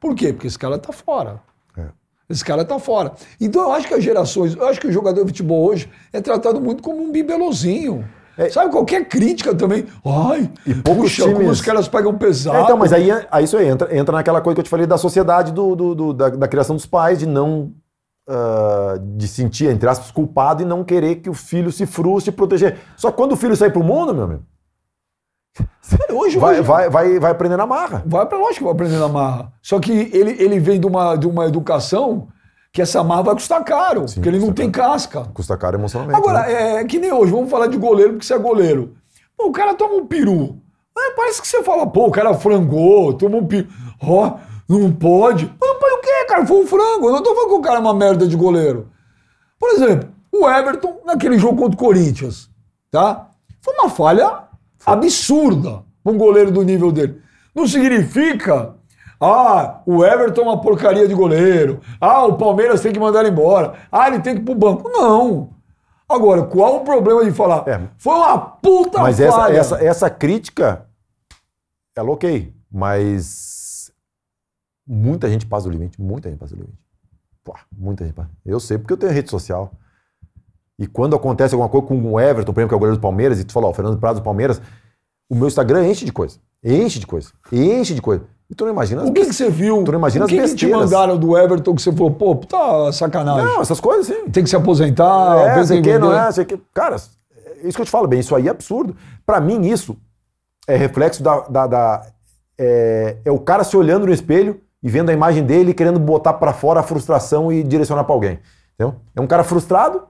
Por quê? Porque esse cara tá fora. É. Esse cara tá fora. Então eu acho que as gerações, eu acho que o jogador de futebol hoje é tratado muito como um bibelozinho. É. Sabe, qualquer crítica também. Ai, e poucos puxa, times... como os caras pegam pesado. É, então, mas aí, é, aí isso aí entra, entra naquela coisa que eu te falei da sociedade, do, do, do da, da, criação dos pais, de não. Uh, de sentir, entre aspas, culpado e não querer que o filho se frustre e proteger. Só que quando o filho sai pro mundo, meu amigo, Sério, hoje, vai, hoje, vai, vai, vai aprender na marra. Vai para lógico que vai aprender na marra. Só que ele, ele vem de uma, de uma educação que essa marra vai custar caro, Sim, porque ele não tem casca. Custa caro emocionalmente. Agora, né? é que nem hoje, vamos falar de goleiro, porque você é goleiro. Pô, o cara toma um peru. É, parece que você fala, pô, o cara frangou, toma um peru. Ó, oh, não pode. Pô, o quê, cara? Foi um frango. Eu não tô falando que o cara é uma merda de goleiro. Por exemplo, o Everton, naquele jogo contra o Corinthians, tá? Foi uma falha absurda para um goleiro do nível dele. Não significa, ah, o Everton é uma porcaria de goleiro, ah, o Palmeiras tem que mandar ele embora, ah, ele tem que ir pro banco. Não. Agora, qual o problema de falar? É. Foi uma puta Mas essa, essa, essa, crítica, ela ok, mas muita gente passa o limite, muita gente passa o limite. Pô, muita gente passa. Eu sei, porque eu tenho rede social. E quando acontece alguma coisa com o Everton, por exemplo, que é o goleiro do Palmeiras, e tu fala, ó, Fernando Prado do Palmeiras, o meu Instagram enche de coisa. Enche de coisa. Enche de coisa. E tu não imagina O que, que você viu? Tu não imagina o que as besteiras. que te mandaram do Everton que você falou, pô, tá sacanagem. Não, essas coisas, sim. Tem que se aposentar, é, sei que, não é, sei que. Cara, é isso que eu te falo bem, isso aí é absurdo. Para mim, isso é reflexo da. da, da é, é, o cara se olhando no espelho e vendo a imagem dele querendo botar para fora a frustração e direcionar para alguém. Entendeu? É um cara frustrado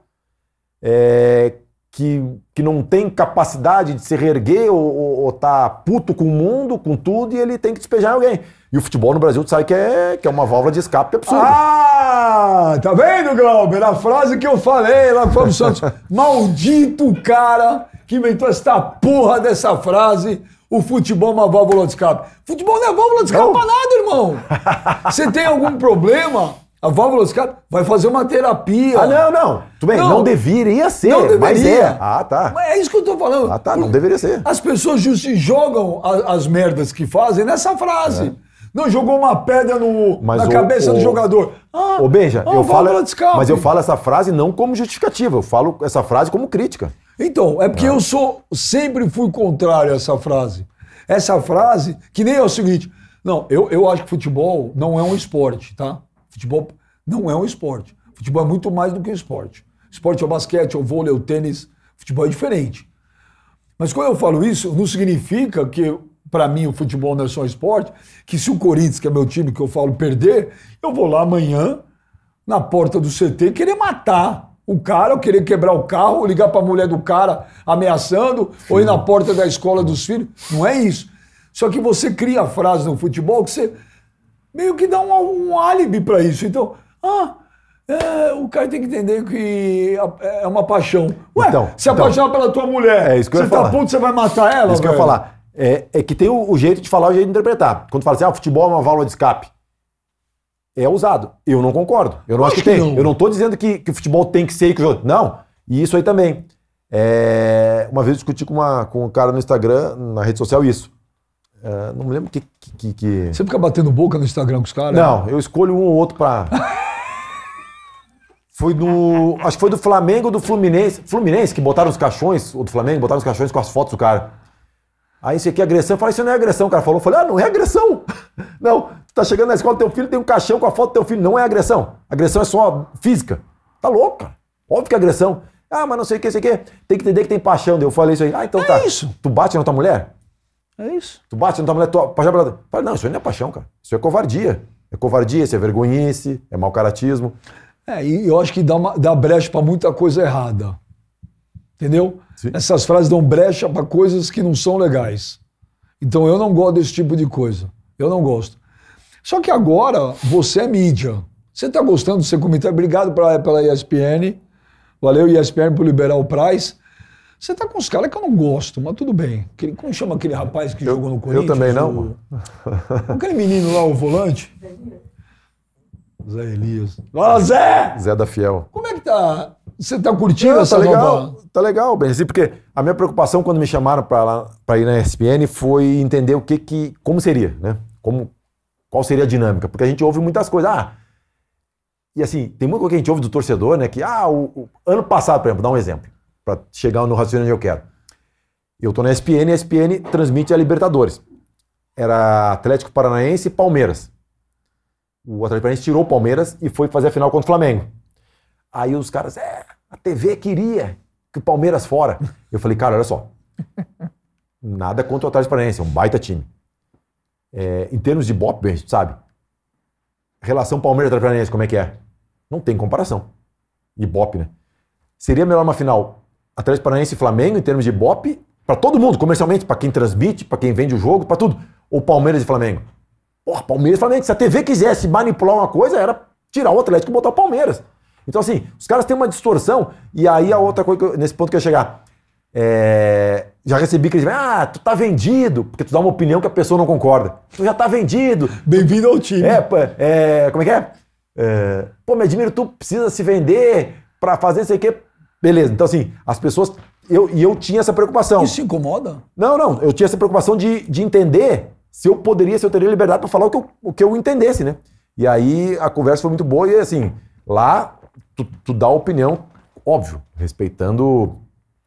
é, que, que não tem capacidade de se reerguer ou, ou, ou, tá puto com o mundo, com tudo, e ele tem que despejar alguém. E o futebol no Brasil, tu sabe que é, que é uma válvula de escape absurda. Ah, tá vendo, Glauber? A frase que eu falei lá com o Santos. Maldito cara que inventou esta porra dessa frase o futebol é uma válvula de escape. Futebol não é válvula de escape não. pra nada, irmão. Você tem algum problema? A válvula escape vai fazer uma terapia. Ah, não, não. Tudo bem, não, não deveria ser, não deveria. mas é. Ah, tá. Mas é isso que eu tô falando. Ah, tá, não deveria ser. As pessoas just jogam as merdas que fazem nessa frase. É. Não jogou uma pedra no, mas na o, cabeça o, do jogador. Ah, ô Benja, ah, eu falo, mas eu falo essa frase não como justificativa, eu falo essa frase como crítica. Então, é porque não. É. eu sou sempre fui contrário a essa frase. Essa frase, que nem é o seguinte, não, eu, eu acho que futebol não é um esporte, tá? Futebol não é um esporte. Futebol é muito mais do que um esporte. Esporte é o basquete, é o vôlei, é o tênis. Futebol é diferente. Mas quando eu falo isso, não significa que, para mim, o futebol não é só esporte, que se o Corinthians, que é meu time que eu falo, perder, eu vou lá amanhã, na porta do CT, querer matar o cara, ou querer quebrar o carro, ou ligar para a mulher do cara ameaçando, Sim. ou ir na porta da escola dos filhos. Não é isso. Só que você cria a frase no futebol que você meio que dá um, um álibi para isso. Então, ah, é, o cara tem que entender que é uma paixão. Ué, então, se então, apaixonar pela tua mulher, é isso que eu você tá falar. puto, você vai matar ela? É isso que velho. eu ia falar. É, é que tem o, o, jeito de falar, o jeito de interpretar. Quando fala assim, ah, futebol é uma válvula de escape. É usado. Eu não concordo. Eu não acho, acho que, que, tem. Não. Eu não tô dizendo que, que o futebol tem que ser que o Não. E isso aí também. É, uma vez eu discuti com, uma, com um cara no Instagram, na rede social, isso. Uh, não me lembro que, que, que, Você fica batendo boca no Instagram com os caras? Não, eu escolho um ou outro pra. foi do. Acho que foi do Flamengo ou do Fluminense. Fluminense, que botaram os caixões, ou do Flamengo, botaram os caixões com as fotos do cara. Aí isso aqui é agressão. Eu falei, isso não é agressão, o cara falou. Eu falei, ah, não é agressão. não, tá chegando na escola, teu filho tem um caixão com a foto do teu filho. Não é agressão. Agressão é só física. Tá louco, cara. Óbvio que é agressão. Ah, mas não sei o que, sei o que. Tem que entender que tem paixão. Eu falei isso aí. Ah, então é tá. isso. Tu bate na tua mulher? É isso. Tu bate na tua mulher, tua paixão pela... Fala, não, isso aí não é paixão, cara. Isso é covardia. É covardia, isso é vergonhice, é mau caratismo. É, e eu acho que dá, uma, dá brecha para muita coisa errada. Entendeu? Sim. Essas frases dão brecha para coisas que não são legais. Então eu não gosto desse tipo de coisa. Eu não gosto. Só que agora você é mídia. Você tá gostando do seu comentário? Obrigado pra, pela ESPN. Valeu, ESPN, por liberar o Price. Você tá com os caras que eu não gosto, mas tudo bem. Como chama aquele rapaz que eu, jogou no Corinthians? Eu também não. O... aquele menino lá, o volante? Zé Elias. Olá, Zé! Zé da Fiel. Como é que tá? Você tá curtindo não, essa tá legal, nova... Tá legal, Benzi, assim, porque a minha preocupação quando me chamaram para ir na ESPN foi entender o que que... Como seria, né? Como, qual seria a dinâmica. Porque a gente ouve muitas coisas. Ah, e assim, tem muita coisa que a gente ouve do torcedor, né? Que, ah, o, o ano passado, por exemplo, dá um exemplo para chegar no raciocínio onde eu quero. Eu estou na ESPN, a ESPN transmite a Libertadores. Era Atlético Paranaense e Palmeiras. O Atlético Paranaense tirou o Palmeiras e foi fazer a final contra o Flamengo. Aí os caras, é, a TV queria que o Palmeiras fora. Eu falei, cara, olha só. Nada contra o Atlético Paranaense, é um baita time. É, em termos de bop, sabe. Relação Palmeiras-Atlético Paranaense, como é que é? Não tem comparação. Ibope, né? Seria melhor uma final Atlético Paranaense e Flamengo, em termos de Ibope, para todo mundo, comercialmente, para quem transmite, para quem vende o jogo, para tudo. Ou Palmeiras e Flamengo? Porra, Palmeiras e Flamengo. Se a TV quisesse manipular uma coisa, era tirar o Atlético e botar o Palmeiras. Então, assim, os caras têm uma distorção. E aí a outra coisa, eu, nesse ponto que eu ia chegar. É, já recebi crítica, ah, tu tá vendido, porque tu dá uma opinião que a pessoa não concorda. Tu já tá vendido. Bem-vindo ao time. É, é, como é que é? é? Pô, me admiro, tu precisa se vender para fazer isso aqui. Beleza, então assim, as pessoas. Eu, e eu tinha essa preocupação. Isso te incomoda? Não, não. Eu tinha essa preocupação de, de entender se eu poderia, se eu teria liberdade para falar o que, eu, o que eu entendesse, né? E aí a conversa foi muito boa e assim, lá tu, tu dá opinião, óbvio, respeitando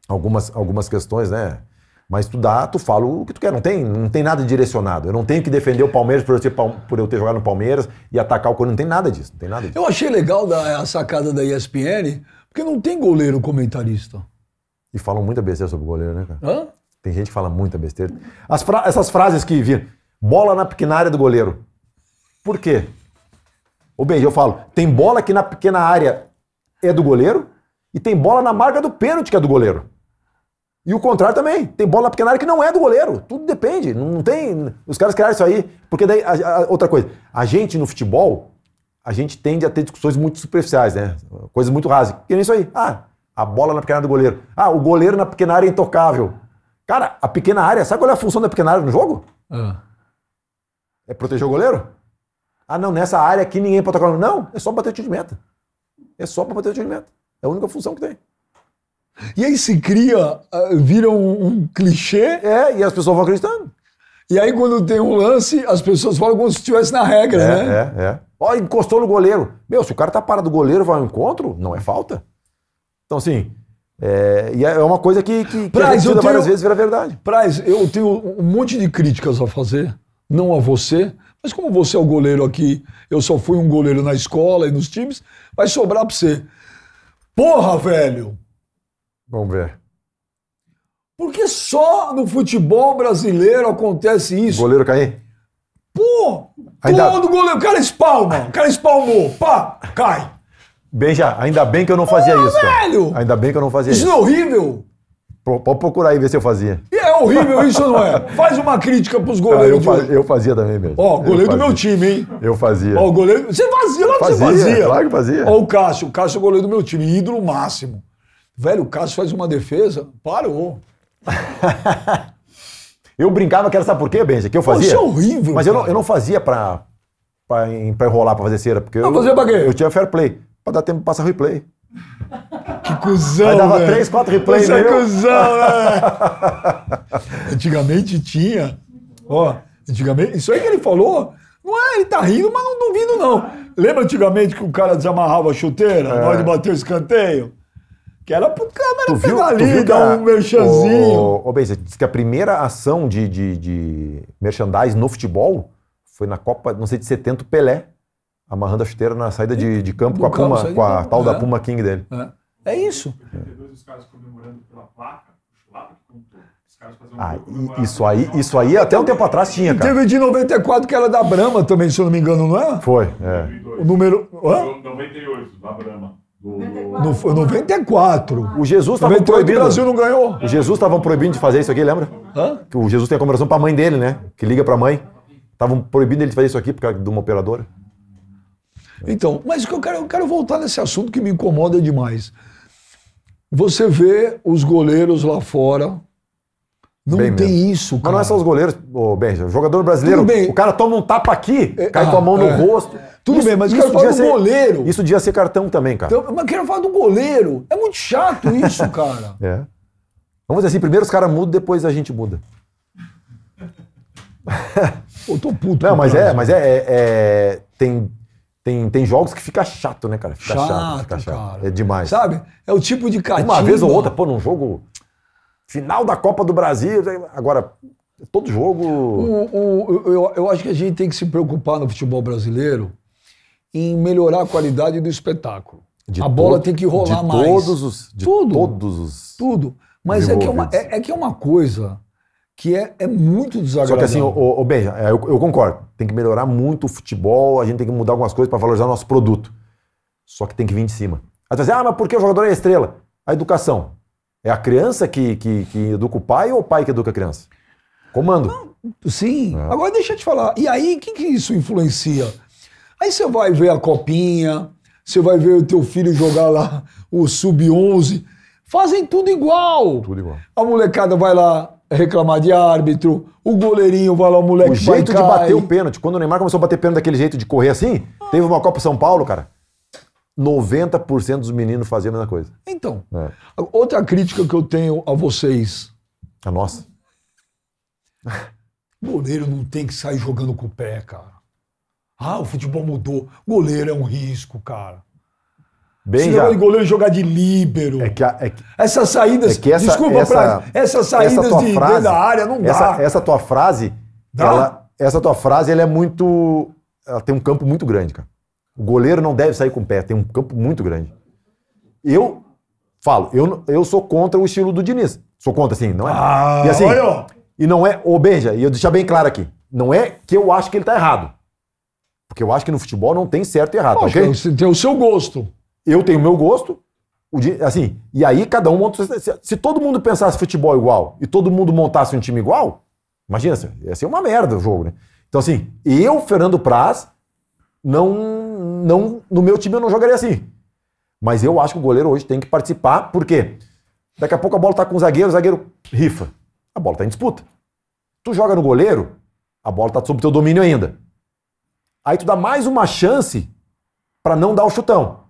algumas, algumas questões, né? Mas tu dá, tu fala o que tu quer. Não tem, não tem nada direcionado. Eu não tenho que defender o Palmeiras por eu, ter, por eu ter jogado no Palmeiras e atacar o Corinthians. Não tem nada disso. Não tem nada disso. Eu achei legal da, a sacada da ESPN porque não tem goleiro comentarista. E falam muita besteira sobre o goleiro, né, cara? Hã? Tem gente que fala muita besteira. Fra essas frases que viram. Bola na pequena área do goleiro. Por quê? Ou bem, eu falo, tem bola que na pequena área é do goleiro e tem bola na marca do pênalti que é do goleiro. E o contrário também. Tem bola na pequena área que não é do goleiro. Tudo depende. Não tem. Os caras criaram isso aí. Porque daí, a, a, outra coisa, a gente no futebol a gente tende a ter discussões muito superficiais, né? Coisas muito rasas. E é isso aí. Ah, a bola na pequena área do goleiro. Ah, o goleiro na pequena área é intocável. Cara, a pequena área, sabe qual é a função da pequena área no jogo? Ah. É proteger o goleiro? Ah, não, nessa área aqui ninguém pode tocar. Não, é só bater o tiro de meta. É só para bater o tiro de meta. É a única função que tem. E aí se cria, ah, vira um, um clichê. É, e as pessoas vão acreditando. E aí quando tem um lance, as pessoas falam como se estivesse na regra, é, né? É, é. Ó, encostou no goleiro. Meu, se o cara tá parado do goleiro, vai ao encontro, não é falta. Então, assim, é, e é uma coisa que, que, Praz, que tenho, várias vezes vira verdade. Praz, eu tenho um monte de críticas a fazer, não a você, mas como você é o goleiro aqui, eu só fui um goleiro na escola e nos times, vai sobrar pra você. Porra, velho! Vamos ver. Por que só no futebol brasileiro acontece isso? Goleiro cair? Pô, ainda... todo goleiro, é o cara espalma, o cara espalmou, pá, cai. Bem já, ainda bem que eu não fazia Pô, isso. Velho! Cara. Ainda bem que eu não fazia isso. É isso é horrível. pode procurar aí ver se eu fazia. é horrível isso, não é? Faz uma crítica pros goleiros. eu, eu, fazia também mesmo. Ó, goleiro do meu time, hein? Eu fazia. Ó, o goleiro. Você fazia, lá fazia, você fazia. Claro que fazia. Ó, o Cássio, o Cássio é o goleiro do meu time, ídolo máximo. Velho, o Cássio faz uma defesa, parou. Eu brincava que era, sabe por quê, Benja? Que eu fazia. é horrível. Mas eu não, eu não fazia pra, pra, pra enrolar, pra fazer cera. Porque não, eu, fazia pra quê? Eu tinha fair play. Pra dar tempo de passar replay. Que cuzão, Aí dava véio. três, quatro replays. Você é cuzão, né? Antigamente tinha. Ó, antigamente... Isso aí que ele falou... Não é, ele tá rindo, mas não duvido não. Lembra antigamente que o cara desamarrava a chuteira é. na hora é. de bater o escanteio? Que era pro câmera tu pegar ali, dar um merchanzinho. Ô, ô Benz, diz que a primeira ação de, de, de merchandise no futebol foi na Copa, não sei, de 70, Pelé. Amarrando a chuteira na saída de, de campo Do com a, campo, Puma, com a tal é. da Puma King dele. É, é isso. Os caras comemorando pela placa, ah, isso aí, isso aí até um tempo atrás tinha, cara. Teve de 94 que era da Brahma também, se eu não me engano, não é? Foi, é. O número... Hã? 98, da Brahma. No, 94. O Jesus estava proibindo. O Brasil não ganhou. O Jesus estava proibindo de fazer isso aqui, lembra? Hã? o Jesus tem a conversão para a mãe dele, né? Que liga para a mãe. Estavam proibindo ele de fazer isso aqui por causa de uma operadora. Então, mas eu quero, eu quero voltar nesse assunto que me incomoda demais. Você vê os goleiros lá fora não bem tem mesmo. isso, cara. Mas não é só os goleiros, oh, Benja. O jogador brasileiro, o cara toma um tapa aqui, é, cai ah, com a mão no é. rosto. Tudo isso, bem, mas isso eu do ser, goleiro. Isso devia ser cartão também, cara. Então, mas quero falar do goleiro. É muito chato isso, cara. é. Vamos dizer assim, primeiro os caras mudam, depois a gente muda. Pô, eu tô puto. Não, mas é, mas é, é, é, tem, tem, tem jogos que fica chato, né, cara? Fica chato, chato, fica chato. Cara. É demais. Sabe? É o tipo de catimba. Uma vez ou outra, pô, num jogo final da Copa do Brasil. Né? Agora, todo jogo. O, o, eu, eu acho que a gente tem que se preocupar no futebol brasileiro em melhorar a qualidade do espetáculo. De a bola tem que rolar de mais. Todos os, de tudo, todos os. Tudo. Mas é que é, uma, é, é que é uma coisa que é, é muito desagradável. Só que assim, o, o Benja, é, eu, eu, concordo. Tem que melhorar muito o futebol, a gente tem que mudar algumas coisas para valorizar o nosso produto. Só que tem que vir de cima. Aí você vai dizer, ah, mas por que o jogador é estrela? A educação. É a criança que, que, que educa o pai ou o pai que educa a criança? Comando. Não, sim. É. Agora deixa eu te falar. E aí, o que, que isso influencia? Aí você vai ver a copinha, você vai ver o teu filho jogar lá o sub-11. Fazem tudo igual. Tudo igual. A molecada vai lá reclamar de árbitro, o goleirinho vai lá, o moleque O jeito vai de bater o pênalti. Quando o Neymar começou a bater pênalti daquele jeito de correr assim, teve uma Copa São Paulo, cara. 90% dos meninos faziam a mesma coisa. Então, é. outra crítica que eu tenho a vocês. A nossa. Goleiro não tem que sair jogando com o pé, cara. Ah, o futebol mudou. Goleiro é um risco, cara. Bem Se goleiro jogar de líbero. É que, a, é que essas saídas. É que essa, desculpa, essa, essas saídas essa de, frase, da área não dá. Essa, essa tua frase, dá? ela, essa tua frase, ela é muito, ela tem um campo muito grande, cara. O goleiro não deve sair com o pé, tem um campo muito grande. Eu falo, eu, eu sou contra o estilo do Diniz. Sou contra, assim, não é? Ah, e assim, olha. e não é, ô Benja, e eu deixar bem claro aqui, não é que eu acho que ele tá errado. Porque eu acho que no futebol não tem certo e errado, Poxa, okay? Tem o seu gosto. Eu tenho o meu gosto, o Diniz, assim, e aí cada um monta... Se, se todo mundo pensasse futebol igual e todo mundo montasse um time igual, imagina, assim, ia ser uma merda o jogo, né? Então assim, eu, Fernando Praz, não não, no meu time eu não jogaria assim. Mas eu acho que o goleiro hoje tem que participar, porque daqui a pouco a bola tá com o zagueiro, o zagueiro rifa. A bola tá em disputa. Tu joga no goleiro, a bola tá sob teu domínio ainda. Aí tu dá mais uma chance para não dar o chutão.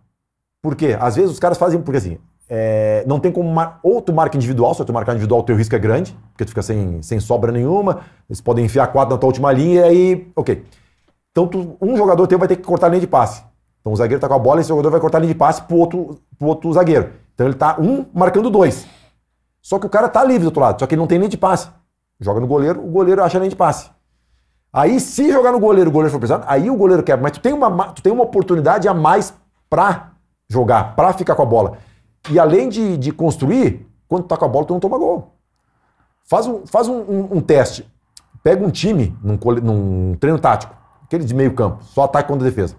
Por quê? Às vezes os caras fazem, porque assim, é, não tem como. Mar... Ou tu marca individual, se tu marcar individual, o teu risco é grande, porque tu fica sem, sem sobra nenhuma, eles podem enfiar quatro na tua última linha e aí. Ok. Então, tu, um jogador teu vai ter que cortar a linha de passe. Então, o zagueiro está com a bola e esse jogador vai cortar a linha de passe pro outro, pro outro zagueiro. Então, ele está um marcando dois. Só que o cara está livre do outro lado, só que ele não tem linha de passe. Joga no goleiro, o goleiro acha a linha de passe. Aí, se jogar no goleiro, o goleiro for pesado. aí o goleiro quebra. Mas tu tem uma, tu tem uma oportunidade a mais para jogar, para ficar com a bola. E além de, de construir, quando tu tá com a bola, tu não toma gol. Faz um, faz um, um, um teste. Pega um time num, num treino tático aquele de meio campo, só ataque contra a defesa.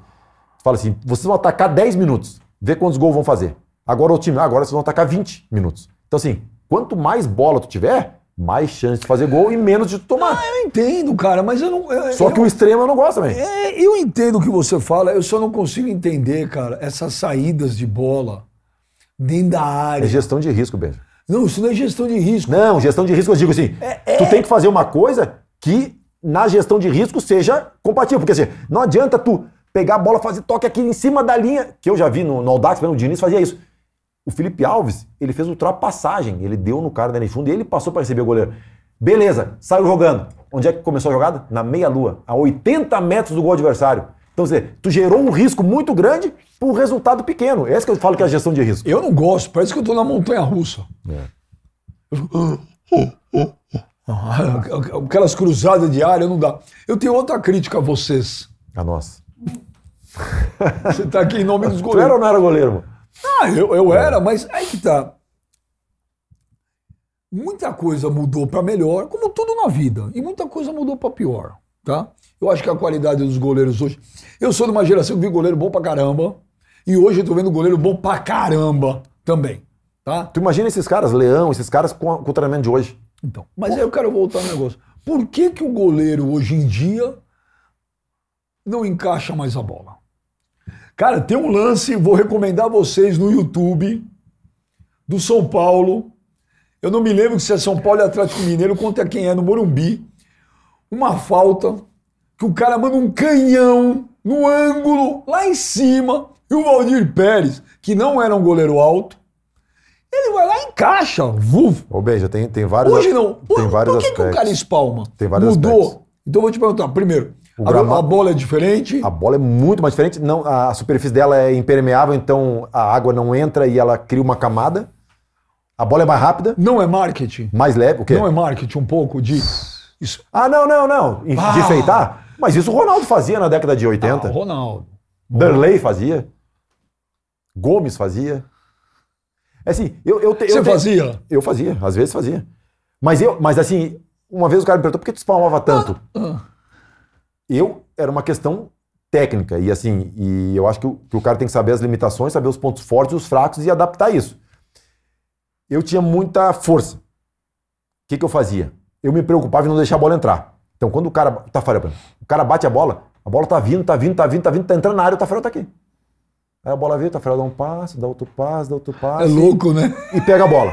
Fala assim, vocês vão atacar 10 minutos, vê quantos gols vão fazer. Agora o time, agora vocês vão atacar 20 minutos. Então assim, quanto mais bola tu tiver, mais chance de fazer gol e menos de tomar. Ah, eu entendo, cara, mas eu não. Eu, só que eu, o extremo eu não gosto também. É, eu entendo o que você fala, eu só não consigo entender, cara, essas saídas de bola dentro da área. É gestão de risco, beijo Não, isso não é gestão de risco. Não, gestão de risco, eu digo assim: é, é... tu tem que fazer uma coisa que na gestão de risco seja compatível. Porque assim, não adianta tu pegar a bola, fazer toque aqui em cima da linha, que eu já vi no, no Audax, o Diniz fazia isso. O Felipe Alves, ele fez ultrapassagem, ele deu no cara da Nefunda e ele passou para receber o goleiro. Beleza, saiu jogando. Onde é que começou a jogada? Na meia-lua, a 80 metros do gol adversário. Então, você, tu gerou um risco muito grande por um resultado pequeno. É isso que eu falo que é a gestão de risco. Eu não gosto, parece que eu estou na montanha russa. É. Ah, ah, ah, Aquelas cruzadas diárias não dá. Eu tenho outra crítica a vocês. A nós. Você está aqui em nome dos goleiros. Tu era ou não era goleiro? Ah, eu, eu é. era, mas aí é que tá. Muita coisa mudou para melhor, como tudo na vida, e muita coisa mudou para pior, tá? Eu acho que a qualidade dos goleiros hoje. Eu sou de uma geração que vi goleiro bom pra caramba, e hoje eu tô vendo goleiro bom pra caramba também, tá? Tu imagina esses caras, Leão, esses caras com, com o treinamento de hoje. Então, mas aí eu quero voltar ao negócio. Por que, que o goleiro hoje em dia não encaixa mais a bola? Cara, tem um lance, vou recomendar a vocês no YouTube, do São Paulo. Eu não me lembro se é São Paulo e Atlético Mineiro, conta é quem é no Morumbi. Uma falta que o cara manda um canhão no ângulo, lá em cima, e o Valdir Pérez, que não era um goleiro alto, ele vai lá e encaixa. Vuf. Ou Benja, tem, tem vários Hoje não. Tem Por, vários por que, aspectos. que o cara espalma? Tem vários Mudou. aspectos. Então eu vou te perguntar, primeiro, a, a, bola é diferente? A bola é muito mais diferente. Não, a superfície dela é impermeável, então a água não entra e ela cria uma camada. A bola é mais rápida. Não é marketing. Mais leve, o quê? Não é marketing um pouco de... Isso. Ah, não, não, não. Ah. De enfeitar? Mas isso o Ronaldo fazia na década de 80. Ah, Ronaldo. Derley fazia. Gomes fazia. É assim, eu, eu, eu Você eu, fazia? Eu fazia, às vezes fazia. Mas eu, mas assim, uma vez o cara me perguntou por que tu spamava tanto? Ah, ah. Eu era uma questão técnica e assim, e eu acho que o, que o cara tem que saber as limitações, saber os pontos fortes e os fracos e adaptar isso. Eu tinha muita força. O que, que eu fazia? Eu me preocupava em não deixar a bola entrar. Então quando o cara, tá falando, o cara bate a bola, a bola tá vindo, tá vindo, tá vindo, tá vindo, tá entrando na área, o Tafarel tá aqui. Aí a bola veio, Tafarel tá dá um passo, dá outro passo, dá outro passo. É louco, né? E pega a bola.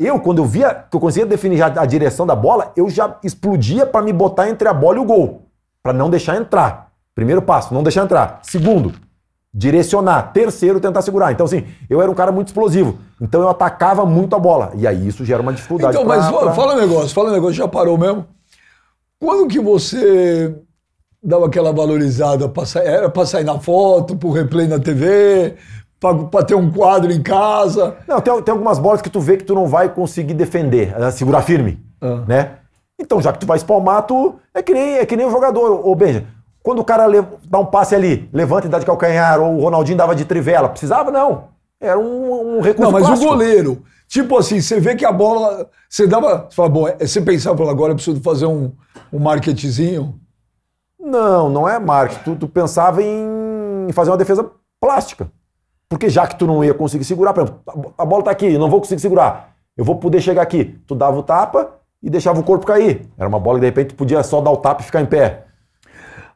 Eu, quando eu via que eu conseguia definir a direção da bola, eu já explodia para me botar entre a bola e o gol. para não deixar entrar. Primeiro passo, não deixar entrar. Segundo, direcionar. Terceiro, tentar segurar. Então, assim, eu era um cara muito explosivo. Então, eu atacava muito a bola. E aí, isso gera uma dificuldade. Então, pra, mas pra... fala um negócio, fala um negócio. Já parou mesmo? Quando que você dava aquela valorizada, pra era para sair na foto, para o replay na TV, para ter um quadro em casa. Não, tem, tem, algumas bolas que tu vê que tu não vai conseguir defender, eh, segurar firme, ah. né? Então, já que tu vai espalmar, tu é que nem, é que nem o jogador, ô Benja. Quando o cara dá um passe ali, levanta e dá de calcanhar, ou o Ronaldinho dava de trivela, precisava? Não. Era um, um recurso Não, mas clássico. o goleiro, tipo assim, você vê que a bola, você dava, você fala, bom, é, é, você pensava, agora eu preciso fazer um, um marketzinho, não, não é marketing. Tu, tu pensava em fazer uma defesa plástica. Porque já que tu não ia conseguir segurar, por exemplo, a bola está aqui, não vou conseguir segurar, eu vou poder chegar aqui. Tu dava o tapa e deixava o corpo cair. Era uma bola que de repente tu podia só dar o tapa e ficar em pé.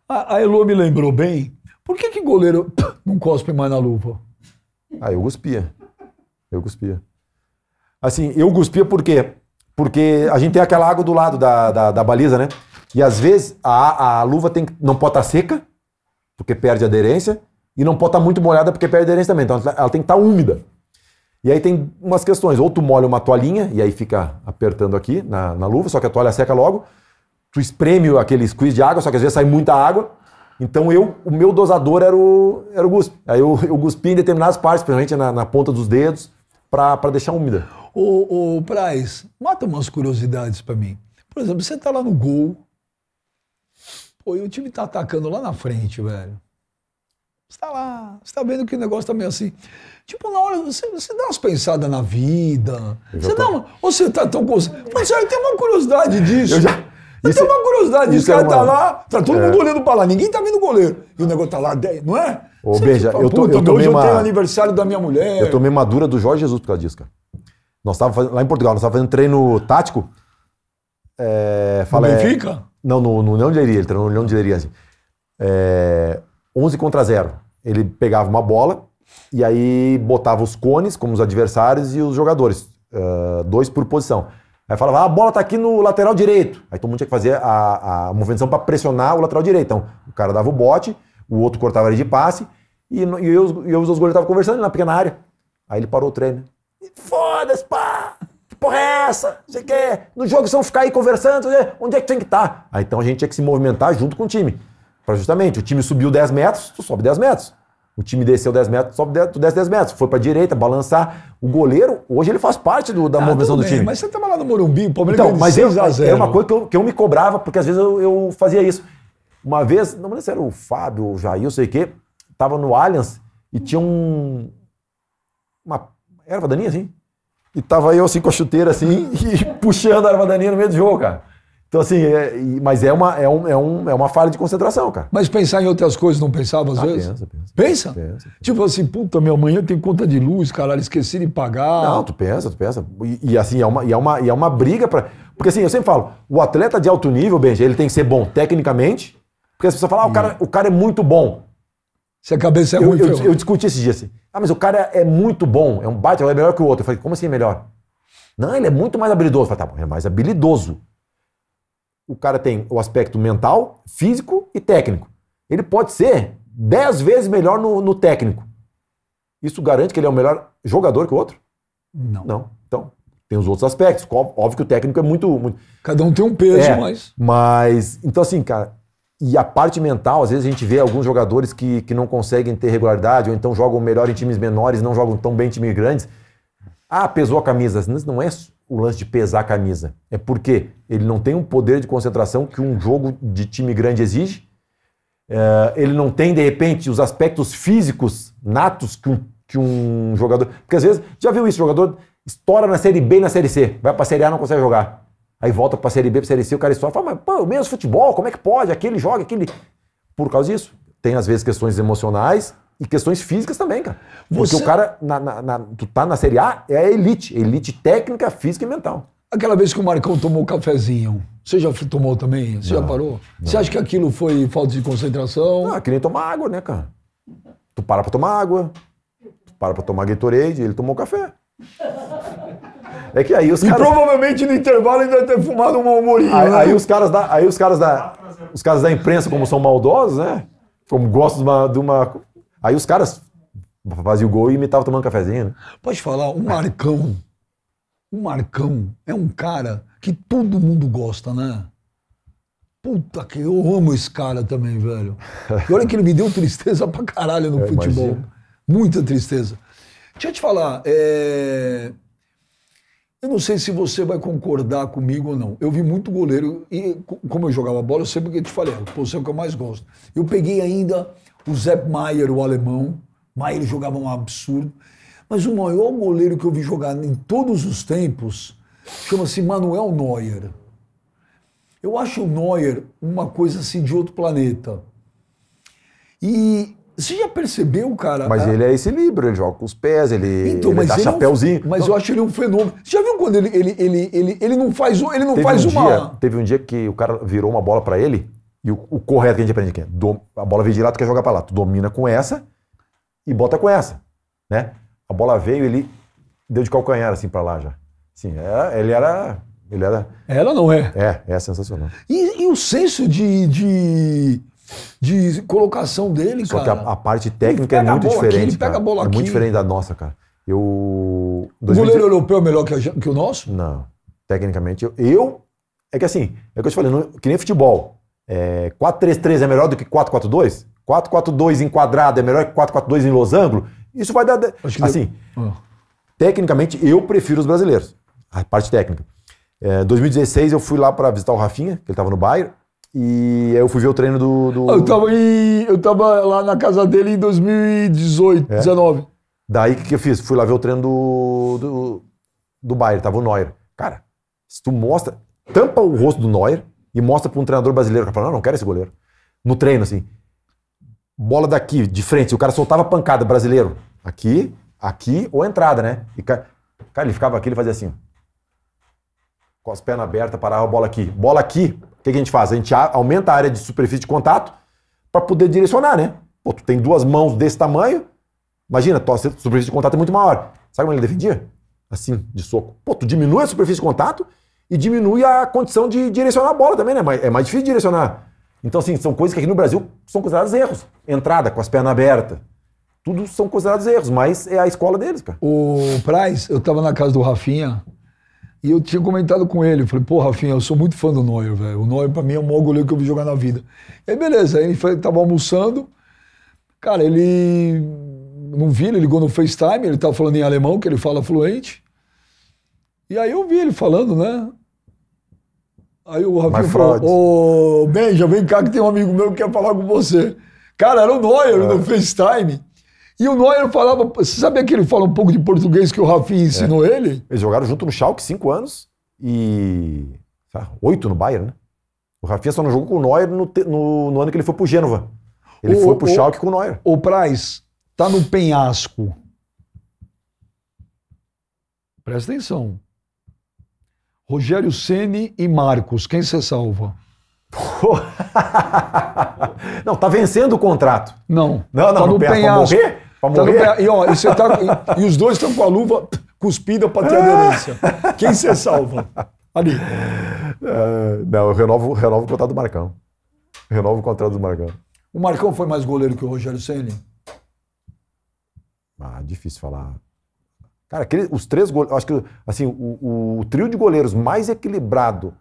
A, a Elô me lembrou bem. Por que que goleiro não cospe mais na luva? Ah, eu cuspia. Eu cuspia. Assim, eu cuspia por quê? Porque a gente tem aquela água do lado da, da, da baliza, né? E às vezes a, a luva tem, não pode estar tá seca, porque perde aderência, e não pode estar tá muito molhada, porque perde aderência também. Então ela tem que estar tá úmida. E aí tem umas questões: ou tu molha uma toalhinha, e aí fica apertando aqui na, na luva, só que a toalha seca logo. Tu espreme aquele squeeze de água, só que às vezes sai muita água. Então eu, o meu dosador era o, era o guspe. Aí eu, eu guspi em determinadas partes, principalmente na, na ponta dos dedos, para deixar úmida. O, o Praz, mata umas curiosidades para mim. Por exemplo, você está lá no gol, Pô, e o time tá atacando lá na frente, velho. Você tá lá, você tá vendo que o negócio tá meio assim. Tipo, na hora, você, você dá umas pensadas na vida. Eu você tô... dá uma, ou você tá tão consciente. Você tem uma curiosidade disso. Eu já... Eu isso, tenho uma curiosidade disso. O é cara é tá uma... tá lá, tá todo é. mundo olhando pra lá, ninguém tá vendo o goleiro. E o negócio tá lá, não é? Ô, você eu, tô, eu tomei hoje uma... eu tenho aniversário da minha mulher. Eu tomei uma dura do Jorge Jesus por causa disso, cara. Nós tava fazendo, lá em Portugal, nós tava fazendo treino tático. É, fala, no Benfica? Não, no, no Leão de Leiria, ele treinou no Leão de Leiria, assim. É, 11 contra 0. Ele pegava uma bola e aí botava os cones como os adversários e os jogadores, uh, dois por posição. Aí falava, ah, a bola tá aqui no lateral direito. Aí todo mundo tinha que fazer a, a movimentação para pressionar o lateral direito. Então, o cara dava o bote, o outro cortava ele de passe e, e eu, e eu os dois goleiros estavam conversando na pequena área. Aí ele parou o treino. Foda-se, pá! porra é essa? Você quer no jogo são ficar aí conversando, onde é que tem que estar? Tá? Aí então a gente tinha que se movimentar junto com o time. Para justamente, o time subiu 10 metros, tu sobe 10 metros. O time desceu 10 metros, sobe 10, tu desce 10 metros. Foi pra direita, balançar. O goleiro, hoje ele faz parte do, da ah, movimentação do time. Mas você tava lá no Morumbi, o Palmeiras então, mas 6 eu, é Era uma coisa que eu, que eu me cobrava, porque às vezes eu, eu fazia isso. Uma vez, não me lembro se era o Fábio, o Jair, sei o quê, tava no Allianz e tinha um... Uma era daninha, assim, e tava eu assim com a chuteira assim e puxando a armadaninha no meio do jogo, cara. Então, assim, é, mas é uma, é, um, é, um, é uma falha de concentração, cara. Mas pensar em outras coisas não pensava às ah, vezes? Pensa pensa, pensa? pensa, pensa. Tipo assim, puta, minha amanhã tem conta de luz, caralho, esqueci de pagar. Não, tu pensa, tu pensa. E, e assim, é uma, e é uma, e é uma briga para Porque assim, eu sempre falo, o atleta de alto nível, Benji, ele tem que ser bom tecnicamente, porque as pessoas falam, ah, o cara, o cara é muito bom. Se a cabeça é ruim, eu, eu discuti esses dias assim. Ah, mas o cara é muito bom, é um baita, é melhor que o outro. Eu falei, como assim é melhor? Não, ele é muito mais habilidoso. Eu falei, tá bom, é mais habilidoso. O cara tem o aspecto mental, físico e técnico. Ele pode ser 10 vezes melhor no, no técnico. Isso garante que ele é o melhor jogador que o outro? Não. Não. Então, tem os outros aspectos. Óbvio que o técnico é muito. muito... Cada um tem um peso, é, mas. Mas. Então, assim, cara, e a parte mental, às vezes a gente vê alguns jogadores que, que não conseguem ter regularidade, ou então jogam melhor em times menores, não jogam tão bem em times grandes. Ah, pesou a camisa. mas Não é o lance de pesar a camisa. É porque ele não tem um poder de concentração que um jogo de time grande exige. É, ele não tem, de repente, os aspectos físicos natos que um, que um jogador. Porque às vezes, já viu isso, jogador estoura na Série B e na Série C, vai para a Série A não consegue jogar. Aí volta pra Série B, pra Série C, o cara só fala, mas pô, menos futebol, como é que pode? Aquele joga, aquele. Por causa disso. Tem às vezes questões emocionais e questões físicas também, cara. Você... Porque o cara, na, na, na, tu tá na Série A, é a elite. Elite técnica, física e mental. Aquela vez que o Marcão tomou um cafezinho, você já tomou também? Você não, já parou? Não. Você acha que aquilo foi falta de concentração? Não, é que nem tomar água, né, cara? Tu para pra tomar água, tu para pra tomar Gatorade, ele tomou café. É que aí os caras. E provavelmente no intervalo ainda ter fumado um malmorinho. Aí, né? aí, os caras da, aí os caras da, os caras da imprensa como são maldosos, né? Como gostam de uma, de uma... aí os caras faziam o gol e imitavam tomando um cafezinho. Né? Pode falar, o Marcão, o Marcão é um cara que todo mundo gosta, né? Puta que eu amo esse cara também, velho. E olha que ele me deu tristeza pra caralho no eu é, futebol. Imagino. Muita tristeza. Deixa eu te falar, é... Eu não sei se você vai concordar comigo ou não. Eu vi muito goleiro, e como eu jogava bola, eu sempre que te falei, é a posição que eu mais gosto. Eu peguei ainda o Zepp Maier, o alemão. Maier jogava um absurdo. Mas o maior goleiro que eu vi jogar em todos os tempos chama-se Manuel Neuer. Eu acho o Neuer uma coisa assim de outro planeta. E você já percebeu, cara? Mas ele é esse livro, ele joga com os pés, ele, então, ele dá ele chapéuzinho. É um... mas então... eu acho ele um fenômeno. Você já viu quando ele, ele, ele, ele, ele não faz, ele não teve faz um uma. Dia, teve um dia que o cara virou uma bola para ele, e o, o, correto que a gente aprende aqui é: do, a bola veio de lá, tu quer jogar pra lá. Tu domina com essa e bota com essa. né? A bola veio, ele deu de calcanhar assim para lá já. Sim, é, ele era. Ele era. Ela não é. É, é sensacional. E, e o senso de... de de colocação dele, Só cara. Só que a, a, parte técnica é muito diferente. Aqui, ele pega a bola é aqui. É muito diferente da nossa, cara. Eu, o goleiro europeu é melhor que, a, que o nosso? Não. Tecnicamente, eu, eu. É que assim, é o que eu te falei, não, que nem futebol. É, 4-3-3 é melhor do que 4-4-2? 4-4-2 enquadrado é melhor que 4-4-2 em losango? Isso vai dar. assim, deu... Ah. tecnicamente, eu prefiro os brasileiros. A parte técnica. Em é, 2016, eu fui lá para visitar o Rafinha, que ele estava no Bayern. E eu fui ver o treino do. do... Eu, tava em, eu tava lá na casa dele em 2018, é. Daí o que, que eu fiz? Fui lá ver o treino do, do, do Bayern, tava o Neuer. Cara, se tu mostra, tampa o rosto do Neuer e mostra para um treinador brasileiro que fala: não, não quero esse goleiro. No treino, assim. Bola daqui, de frente, o cara soltava pancada brasileiro. Aqui, aqui ou entrada, né? E, cara, ele ficava aqui, ele fazia assim. Com as pernas abertas, parava a bola aqui. Bola aqui, que, que a gente faz? A gente aumenta a área de superfície de contato para poder direcionar, né? Pô, tu tem duas mãos desse tamanho, imagina, tua superfície de contato é muito maior. Sabe como ele defendia? Assim, de soco. Pô, tu diminui a superfície de contato e diminui a condição de direcionar a bola também, né? É mais difícil direcionar. Então, assim, são coisas que aqui no Brasil são consideradas erros. Entrada com as pernas abertas. Tudo são considerados erros, mas é a escola deles, cara. O Praz, eu tava na casa do Rafinha, e eu tinha comentado com ele, falei, pô, Rafinha, eu sou muito fã do Neuer, velho. O Neuer, pra mim, é o maior goleiro que eu vi jogar na vida. E aí, beleza, aí ele foi, tava almoçando, cara, ele não vi, ele ligou no FaceTime, ele tava falando em alemão, que ele fala fluente. E aí eu vi ele falando, né? Aí o Rafinha falou, ô oh, Benja, vem cá que tem um amigo meu que quer falar com você. Cara, era o Neuer é. no ah. FaceTime. E o Neuer falava. Você sabia que ele fala um pouco de português que o Rafinha é. ensinou é. ele? Eles jogaram junto no Schalke cinco anos e. oito no Bayern, né? O Rafinha só não jogou com o Neuer no, no, no ano que ele foi pro Gênova. Ele o, foi pro o, Schalke com o Neuer. O Praz tá no penhasco. Presta atenção. Rogério Ceni e Marcos, quem você salva? Não, tá vencendo o contrato. Não. Não, não, tá no, no penhasco. Morrer? Pra tá Pé, e, ó, e, você tá, e, e os dois estão com a luva cuspida para ter aderência. Quem você salva? Ali. Uh, não, eu renovo, renovo o contrato do Marcão. Renovo o contrato do Marcão. O Marcão foi mais goleiro que o Rogério Senni? Ah, difícil falar. Cara, aquele, os três goleiros. Acho que assim, o, o, trio de goleiros mais equilibrado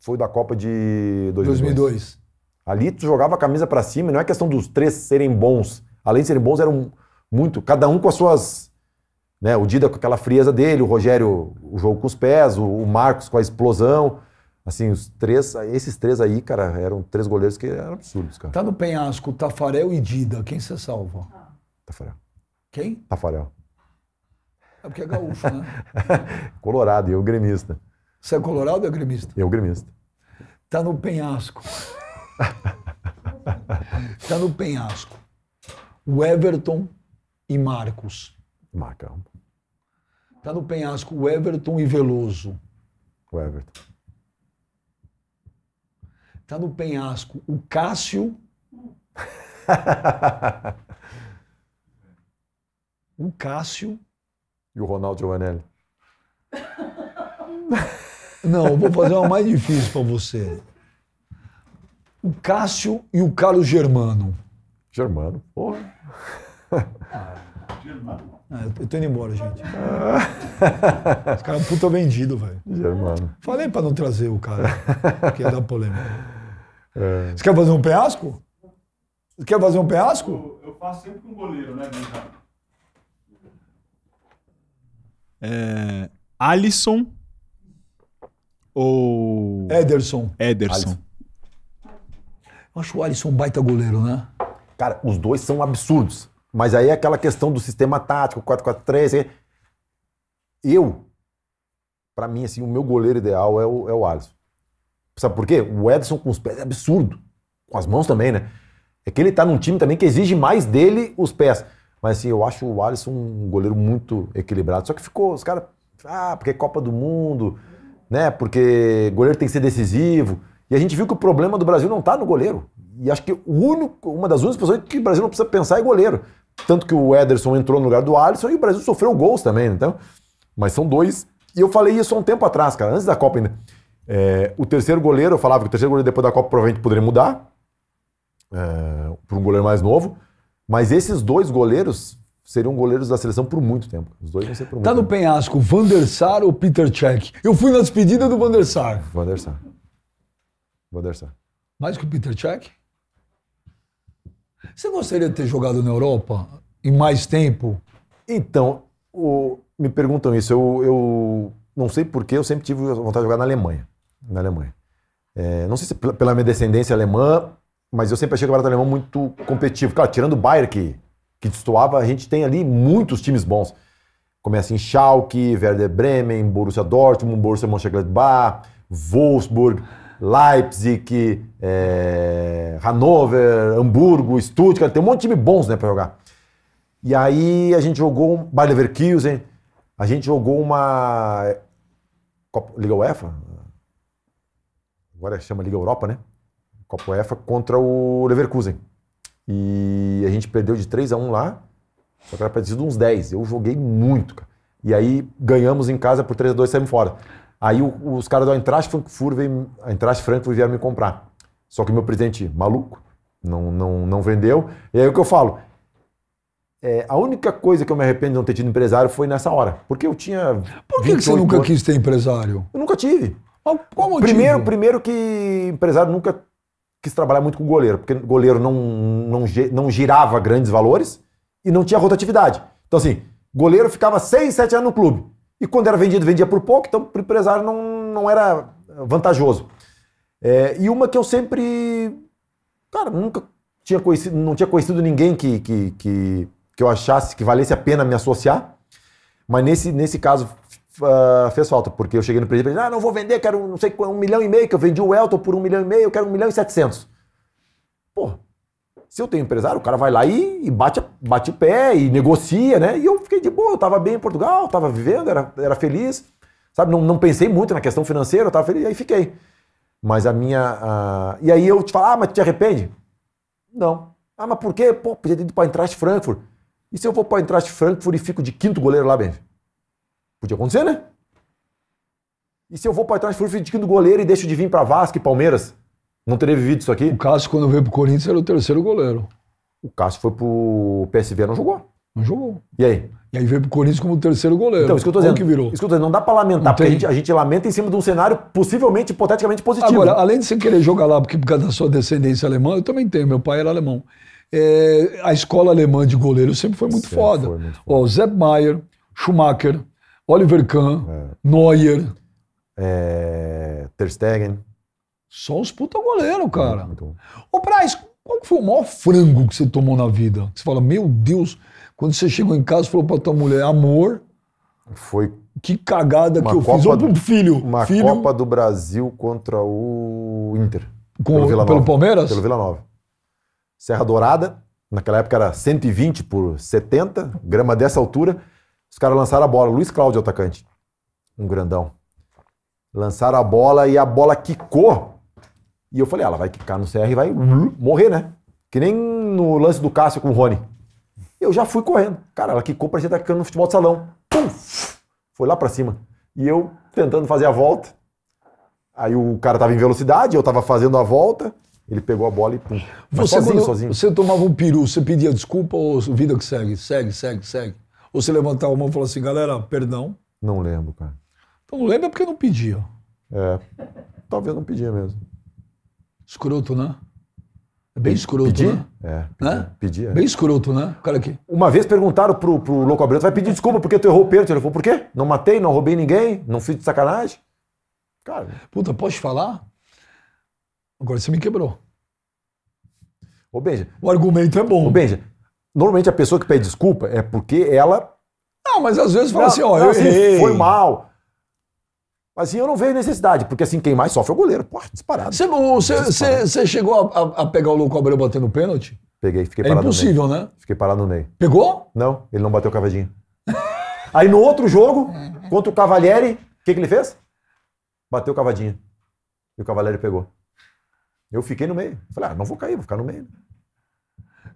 foi da Copa de 2002. 2002. Ali tu jogava a camisa para cima, não é questão dos três serem bons Além de serem bons, eram muito, cada um com as suas. Né, o Dida com aquela frieza dele, o Rogério, o jogo com os pés, o, o Marcos com a explosão. Assim, os três, esses três aí, cara, eram três goleiros que eram absurdos, cara. Tá no penhasco, Tafarel e Dida, quem você salva? Ah. Tafarel. Quem? Tafarel. É porque é gaúcho, né? colorado, eu gremista. Você é colorado ou é gremista? Eu gremista. Tá no penhasco. tá no penhasco o Everton e Marcos. Marcão. Tá no penhasco o Everton e Veloso. O Everton. Tá no penhasco o Cássio. o Cássio. E o Ronaldo Giovanelli. Não, eu vou fazer uma mais difícil para você. O Cássio e o Carlos Germano. Germano, porra. Ah, Germano. Ah, eu tô indo embora, gente. Ah. Os caras puta vendido, velho. Germano. Falei pra não trazer o cara, que ia dar polêmica. É. Você quer fazer um peasco? Você quer fazer um peasco? Eu, eu faço sempre com goleiro, né, Benjamin? É, Alisson ou. Ederson. Ederson. Alisson. Eu acho o Alisson um baita goleiro, né? Cara, os dois são absurdos. Mas aí é aquela questão do sistema tático, 4-4-3. Eu, para mim, assim, o meu goleiro ideal é o, é o Alisson. Sabe por quê? O Edson com os pés é absurdo. Com as mãos também, né? É que ele tá num time também que exige mais dele os pés. Mas assim, eu acho o Alisson um goleiro muito equilibrado. Só que ficou, os caras. Ah, porque é Copa do Mundo, né? Porque goleiro tem que ser decisivo. E a gente viu que o problema do Brasil não tá no goleiro e acho que único, uma das únicas pessoas que o Brasil não precisa pensar é goleiro. Tanto que o Ederson entrou no lugar do Alisson e o Brasil sofreu gols também, né? então. Mas são dois. E eu falei isso há um tempo atrás, cara, antes da Copa ainda. É, o terceiro goleiro, eu falava que o terceiro goleiro depois da Copa provavelmente poderia mudar é, para um goleiro mais novo. Mas esses dois goleiros seriam goleiros da seleção por muito tempo. Os dois vão ser por muito Tá no tempo. penhasco, Van der Sar ou Peter Cech? Eu fui na despedida do Van der Sar. Van der Sar. Van der Sar. Mais que o Peter Cech? Você gostaria de ter jogado na Europa em mais tempo? Então, o... me perguntam isso. Eu, eu não sei porquê, eu sempre tive vontade de jogar na Alemanha. Na Alemanha. É, não sei se pela minha descendência alemã, mas eu sempre achei que o Campeonato Alemão muito competitivo. Claro, tirando o Bayern, que, que destoava, a gente tem ali muitos times bons. Começa em Schalke, Werder Bremen, Borussia Dortmund, Borussia Mönchengladbach, Wolfsburg. Leipzig, é, Hannover, Hamburgo, Stuttgart, tem um monte de time bons né, para jogar. E aí a gente jogou um Bayer Leverkusen, a gente jogou uma é, Copa, Liga UEFA, agora chama Liga Europa, né? Copa UEFA contra o Leverkusen. E a gente perdeu de 3 a 1 lá, só que era preciso uns 10. Eu joguei muito, cara. E aí ganhamos em casa por 3 a 2 saímos fora. Aí os caras do Eintracht Frankfurt, Frankfurt vieram me comprar. Só que meu presidente, maluco, não, não, não vendeu. E aí o que eu falo? É, a única coisa que eu me arrependo de não ter tido empresário foi nessa hora. Porque eu tinha. Por que, que você nunca anos. quis ter empresário? Eu nunca tive. qual motivo? Primeiro, primeiro que empresário nunca quis trabalhar muito com goleiro, porque goleiro não, não, não girava grandes valores e não tinha rotatividade. Então, assim, goleiro ficava seis sete anos no clube. E quando era vendido, vendia por pouco, então para o empresário não, não era vantajoso. É, e uma que eu sempre, cara, nunca tinha conhecido, não tinha conhecido ninguém que, que, que, que eu achasse que valesse a pena me associar, mas nesse, nesse caso uh, fez falta, porque eu cheguei no presidente e falei, ah, não vou vender, quero não sei um milhão e meio, que eu vendi o Elton por um milhão e meio, eu quero um milhão e setecentos. Pô, se eu tenho empresário, o cara vai lá e, e bate, bate o pé e negocia, né? E eu de boa, eu estava bem em Portugal, estava vivendo, era, era feliz, sabe? Não, não pensei muito na questão financeira, eu estava feliz, aí fiquei. Mas a minha. A... E aí eu te falo, ah, mas tu te arrepende? Não. Ah, mas por quê? Pô, podia ter ido para Eintracht Frankfurt. E se eu vou para Eintracht Frankfurt e fico de quinto goleiro lá, Benfica? Podia acontecer, né? E se eu vou para trás, fico de quinto goleiro e deixo de vir para Vasco e Palmeiras? Não teria vivido isso aqui? O Cássio, quando veio pro Corinthians, era o terceiro goleiro. O Cássio foi pro PSV, não jogou. Não jogou. E aí? E aí veio pro Corinthians como terceiro goleiro. Então, escuta que eu dizendo. que virou. Escuta, não dá pra lamentar, porque a gente, a gente, lamenta em cima de um cenário possivelmente, hipoteticamente positivo. Agora, além de você querer jogar lá porque por causa da sua descendência alemã, eu também tenho, meu pai era alemão. É, a escola alemã de goleiro sempre foi muito sempre foda. Foi muito Ó, Sepp Maier, Schumacher, Oliver Kahn, é. Neuer. É, Ter Stegen. Só os puta goleiro, cara. Ô, Braz, qual foi o maior frango que você tomou na vida? Você fala, meu Deus, quando você chegou em casa, falou pra tua mulher, amor. Foi. Que cagada que eu Copa fiz. Ou pro filho. Uma filho... Copa do Brasil contra o Inter. Com, pelo, Vila pelo Palmeiras? Pelo Vila Nova. Serra Dourada, naquela época era 120 por 70, grama dessa altura. Os caras lançaram a bola. Luiz Cláudio, atacante. Um grandão. Lançaram a bola e a bola quicou. E eu falei, ah, ela vai quicar no CR e vai morrer, né? Que nem no lance do Cássio com o Rony. Eu já fui correndo. Cara, ela quicou, parecia atacando tá no futebol de salão. Pum! Foi lá para cima. E eu tentando fazer a volta. Aí o cara tava em velocidade, eu tava fazendo a volta. Ele pegou a bola e pum. você, sozinho, sozinho. Você tomava um peru, você pedia desculpa ou vida que segue, segue, segue, segue. Ou você levantava a mão e falava assim, galera, perdão. Não lembro, cara. Então não lembro é porque não pedia. É. Talvez não pedia mesmo. Escroto, né? É bem escroto, pedir né? É, pedi, né? pedi é. Bem escroto, né? O cara aqui. Uma vez perguntaram pro, pro Louco Abreu, tu vai pedir desculpa porque tu errou o pênalti. Ele falou, por quê? Não matei, não roubei ninguém, não fiz de sacanagem. Cara... Puta, posso falar? Agora você me quebrou. Ô, Benja... O argumento é bom. Ô, Benja, normalmente a pessoa que pede desculpa é porque ela... Não, mas às vezes fala não, assim, ó, eu assim, errei. Foi mal. Mas assim, eu não vejo necessidade, porque assim, quem mais sofre é o goleiro. Porra, disparado. Você chegou a, a, pegar o louco Abreu batendo pênalti? Peguei, fiquei é parado impossível, no meio. né? Fiquei parado no meio. Pegou? Não, ele não bateu o cavadinho. Aí no outro jogo, é, é. contra o Cavalieri, o que, que ele fez? Bateu o cavadinho. E o Cavalieri pegou. Eu fiquei no meio. Falei, ah, não vou cair, vou ficar no meio.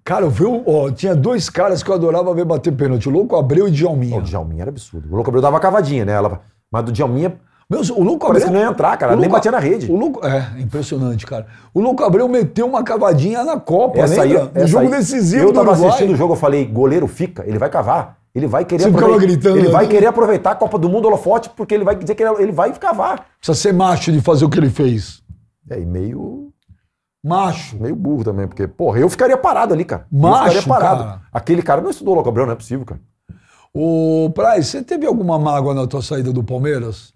Cara, eu vi, ó, tinha dois caras que eu adorava ver bater pênalti, o Louco Abreu e o Djalminha. o Djalminha era absurdo. O Louco Abreu dava cavadinha, né? Ela, mas do Djalminha, meu, o Lucas Abreu. Parece que não ia entrar, cara. nem batia na rede. O Luco, é, impressionante, cara. O Lucas Abreu meteu uma cavadinha na Copa, essa lembra? Aí, jogo aí. decisivo. Eu tava assistindo o jogo, eu falei: goleiro fica, ele vai cavar. Ele vai querer Você aproveitar. Gritando, ele né? vai querer aproveitar a Copa do Mundo holofote, porque ele vai dizer que ele, ele vai cavar. Precisa ser macho de fazer o que ele fez. É, e meio. Macho. Meio burro também, porque, porra, eu ficaria parado ali, cara. Macho. Eu ficaria parado. Cara. Aquele cara não estudou o Lucas Abreu, não é possível, cara. Ô, Praz, você teve alguma mágoa na tua saída do Palmeiras?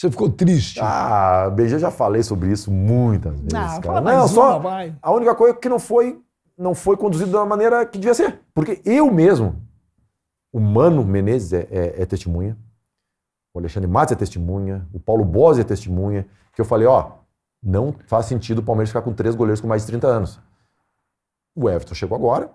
Você ficou triste? Ah, BG, já falei sobre isso muitas vezes. Ah, não, cara. não, uma, só vai. a única coisa que não foi não foi conduzido da maneira que devia ser. Porque eu mesmo, o Mano Menezes é, é, é testemunha, o Alexandre Matos é testemunha, o Paulo Bosi é testemunha, que eu falei, ó, não faz sentido o Palmeiras ficar com três goleiros com mais de 30 anos. O Everton chegou agora,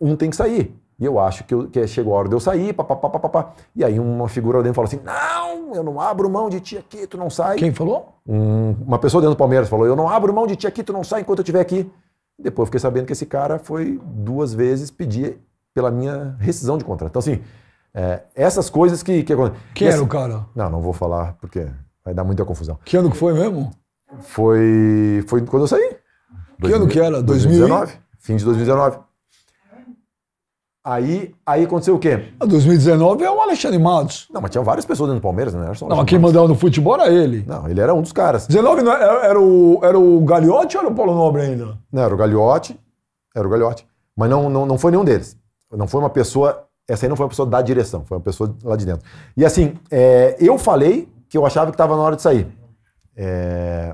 um tem que sair. E eu acho que, eu, que chegou a hora de eu sair, papapá, papapá. E aí uma figura dentro falou assim: Não, eu não abro mão de ti aqui, tu não sai. Quem falou? Um, uma pessoa dentro do Palmeiras falou: Eu não abro mão de ti aqui, tu não sai enquanto eu estiver aqui. Depois eu fiquei sabendo que esse cara foi duas vezes pedir pela minha rescisão de contrato. Então, assim, é, essas coisas que. que Quem era o cara? Não, não vou falar, porque vai dar muita confusão. Que ano que foi mesmo? Foi. Foi quando eu saí. Que 2000, ano que era? 2019. 2000? Fim de 2019. Aí, aí aconteceu o quê? 2019 é o Alexandre Matos. Não, mas tinha várias pessoas dentro do Palmeiras, né? não, quem mandava no futebol era ele. Não, ele era um dos caras. 19 não era, é, é, era, o, era o Gagliotti ou era o Paulo Nobre ainda? Não, era o Gagliotti. Era o Gagliotti. Mas não, não, não foi nenhum deles. Não foi uma pessoa. Essa aí não foi uma pessoa da direção, foi uma pessoa lá de dentro. E assim, é, eu falei que eu achava que estava na hora de sair. É...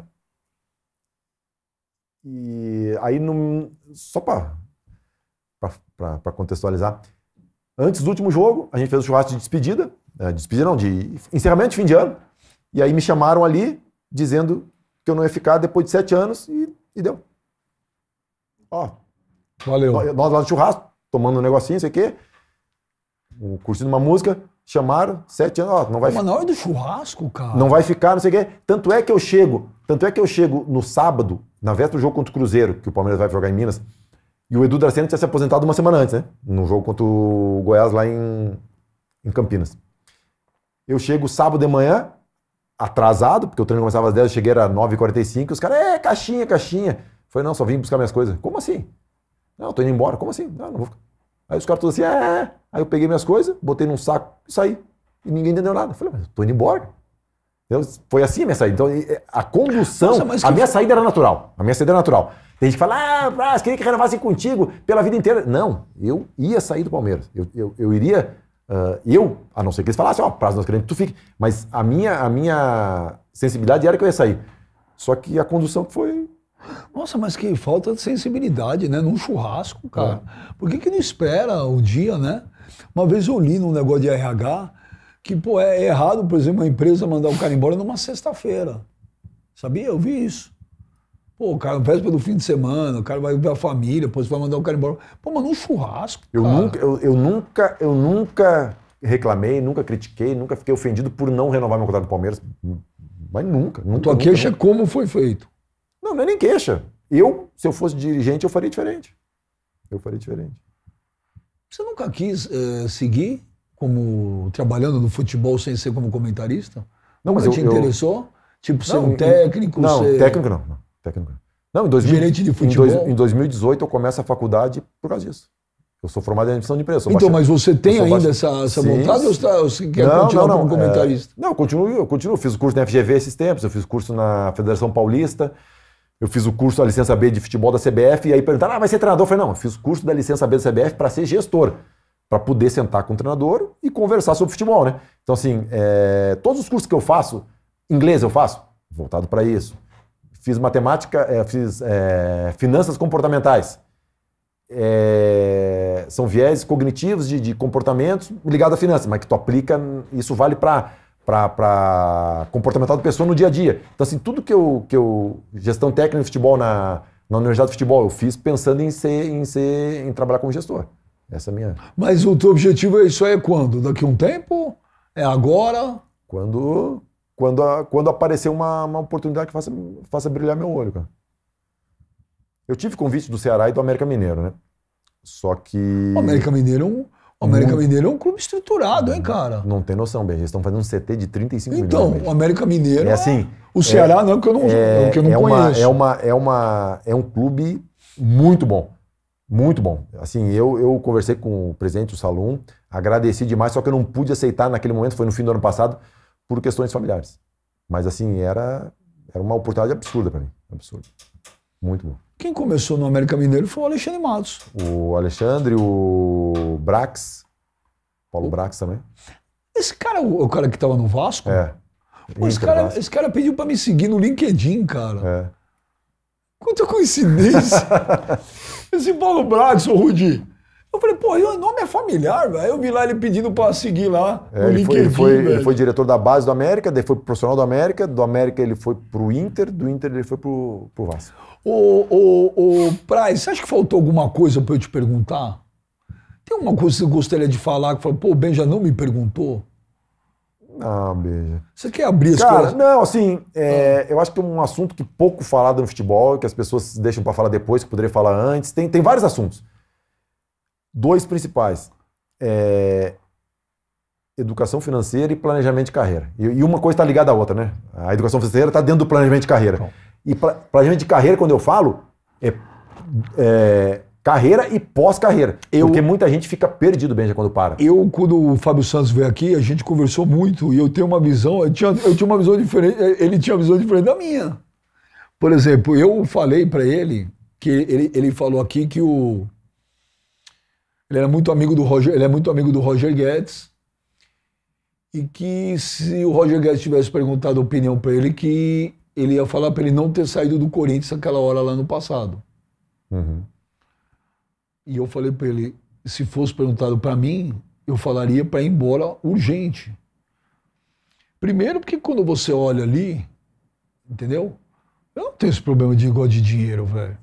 E aí, não, só para para contextualizar. Antes do último jogo, a gente fez o churrasco de despedida, é, despedida não, de encerramento de fim de ano, e aí me chamaram ali dizendo que eu não ia ficar depois de sete anos e, e deu. Ó, Valeu. Nós, lá no churrasco, tomando um negocinho, sei o quê, curtindo uma música, chamaram, sete anos, ó, não vai ficar. Mas na hora é do churrasco, cara. Não vai ficar, não sei o quê. Tanto é que eu chego, tanto é que eu chego no sábado, na véspera do jogo contra o Cruzeiro, que o Palmeiras vai jogar em Minas, e o Edu Dracena tinha se aposentado uma semana antes, né? No jogo contra o Goiás lá em, em Campinas. Eu chego sábado de manhã, atrasado, porque o treino começava às 10, eu cheguei era 9h45, os caras, é, caixinha, caixinha. Falei, não, só vim buscar minhas coisas. Como assim? Não, tô indo embora. Como assim? Não, não vou ficar. Aí os caras todos assim, é. é, é. Aí eu peguei minhas coisas, botei num saco e saí. E ninguém entendeu nada. Eu falei, mas tô indo embora. Então, foi assim a minha saída. Então, a condução, Nossa, a minha foi... saída era natural. A minha saída era natural. Tem gente que fala, ah, Braz, queria que renovassem contigo pela vida inteira. Não, eu ia sair do Palmeiras. Eu, eu, eu iria, uh, eu, a não ser que eles falassem, ó, oh, Braz, nós queremos que tu fique. Mas a minha, a minha sensibilidade era que eu ia sair. Só que a condução foi nossa, mas que falta de sensibilidade, né? Num churrasco, é. cara. É. Por que, que não espera o dia, né? Uma vez eu li num negócio de RH que, pô, é errado, por exemplo, uma empresa mandar o cara embora numa sexta-feira. Sabia? Eu vi isso. Pô, cara, véspera do fim de semana, o cara vai ver a família, depois vai mandar o cara embora. Pô, mas um churrasco. Eu cara. nunca, eu, eu, nunca, eu nunca reclamei, nunca critiquei, nunca fiquei ofendido por não renovar meu contrato do Palmeiras. Mas nunca. nunca Tua queixa nunca. é como foi feito. Não, não é nem queixa. Eu, se eu fosse dirigente, eu faria diferente. Eu faria diferente. Você nunca quis é, seguir como trabalhando no futebol sem ser como comentarista? Não, mas, mas eu, te interessou? Eu... Tipo, ser um técnico? Não, ser... técnico não. não. Técnico. Não, em Gerente de futebol. Em, dois, em 2018 eu começo a faculdade por causa disso. Eu sou formado em admissão de imprensa. Então, baixa... mas você tem ainda baixa... essa, essa vontade ou tá- você quer não, continuar não, não. como é- comentarista? É... Não, eu continuo, eu continuo. Fiz o curso na FGV esses tempos, eu fiz curso na Federação Paulista, eu fiz o curso da licença B de futebol da CBF, e aí perguntaram, ah, vai ser treinador? Eu falei, não, eu fiz o curso da licença B da CBF para ser gestor, para poder sentar com o treinador e conversar sobre futebol, né? Então, assim, é... todos os cursos que eu faço, inglês eu faço, voltado para isso fiz matemática, é, fiz é, finanças comportamentais. É, são viés cognitivos de, de comportamentos ligados à finança, mas que tu aplica, isso vale para para comportamental da pessoa no dia a dia. Então, assim, tudo que eu, que eu gestão técnica de futebol na, na Universidade de Futebol, eu fiz pensando em ser, em ser, em trabalhar como gestor. Essa é a minha. Mas o teu objetivo é isso aí quando? Daqui a um tempo? É agora? Quando quando, a, quando aparecer uma, uma oportunidade que faça, faça brilhar meu olho, cara. Eu tive convite do Ceará e do América Mineiro, né? Só que. O América Mineiro é um. O América muito... Mineiro é um clube estruturado, não, hein, cara? Não tem noção, bem. Eles estão fazendo um CT de 35 então, milhões. Então, o América Mineiro. É assim. O Ceará é, não, que eu não, é, que eu não é conheço. Uma, é, uma, é, uma, é um clube muito bom. Muito bom. Assim, eu, eu conversei com o presidente do Salum, agradeci demais, só que eu não pude aceitar naquele momento, foi no fim do ano passado, por questões familiares. Mas assim, era, era uma oportunidade absurda para mim. Absurda. Muito bom. Quem começou no América Mineiro foi o Alexandre Matos. O Alexandre, o Brax. Paulo o... Brax também. Esse cara, é o, o cara que estava no Vasco? É. Pô, esse, cara, Vasco. esse cara pediu para me seguir no LinkedIn, cara. É. Quanta coincidência! Esse Paulo Brax, ou Rudi. Eu falei, pô, o nome é familiar, velho. Eu vi lá ele pedindo pra seguir lá. É, ele, foi, ele, foi, ele, foi, diretor da base do América, daí foi pro profissional do América, do América ele foi pro Inter, do Inter ele foi pro, pro Vasco. Ô, ô, ô, você acha que faltou alguma coisa pra eu te perguntar? Tem alguma coisa que você gostaria de falar que falou, pô, o já não me perguntou? Não, ah, Benja. Você quer abrir as Cara, coisas? Não, assim, é, ah. eu acho que é um assunto que pouco falado no futebol, que as pessoas deixam pra falar depois, que poderia falar antes. Tem, tem vários assuntos dois principais: é, educação financeira e planejamento de carreira. E, e uma coisa está ligada à outra, né? A educação financeira está dentro do planejamento de carreira. Bom. E pra, planejamento de carreira, quando eu falo, é, é carreira e pós-carreira. Porque muita gente fica perdido, Benja, quando para. Eu, quando o Fábio Santos veio aqui, a gente conversou muito e eu tenho uma visão, eu tinha, eu tinha uma visão diferente, ele tinha uma visão diferente da minha. Por exemplo, eu falei para ele, que ele, ele falou aqui que o, ele era muito amigo do Roger, ele é muito amigo do Roger Guedes. E que se o Roger Guedes tivesse perguntado a opinião para ele, que ele ia falar para ele não ter saído do Corinthians aquela hora lá no passado. Uhum. E eu falei para ele, se fosse perguntado para mim, eu falaria para ir embora urgente. Primeiro porque quando você olha ali, entendeu? Eu não tenho esse problema de igual de dinheiro, velho.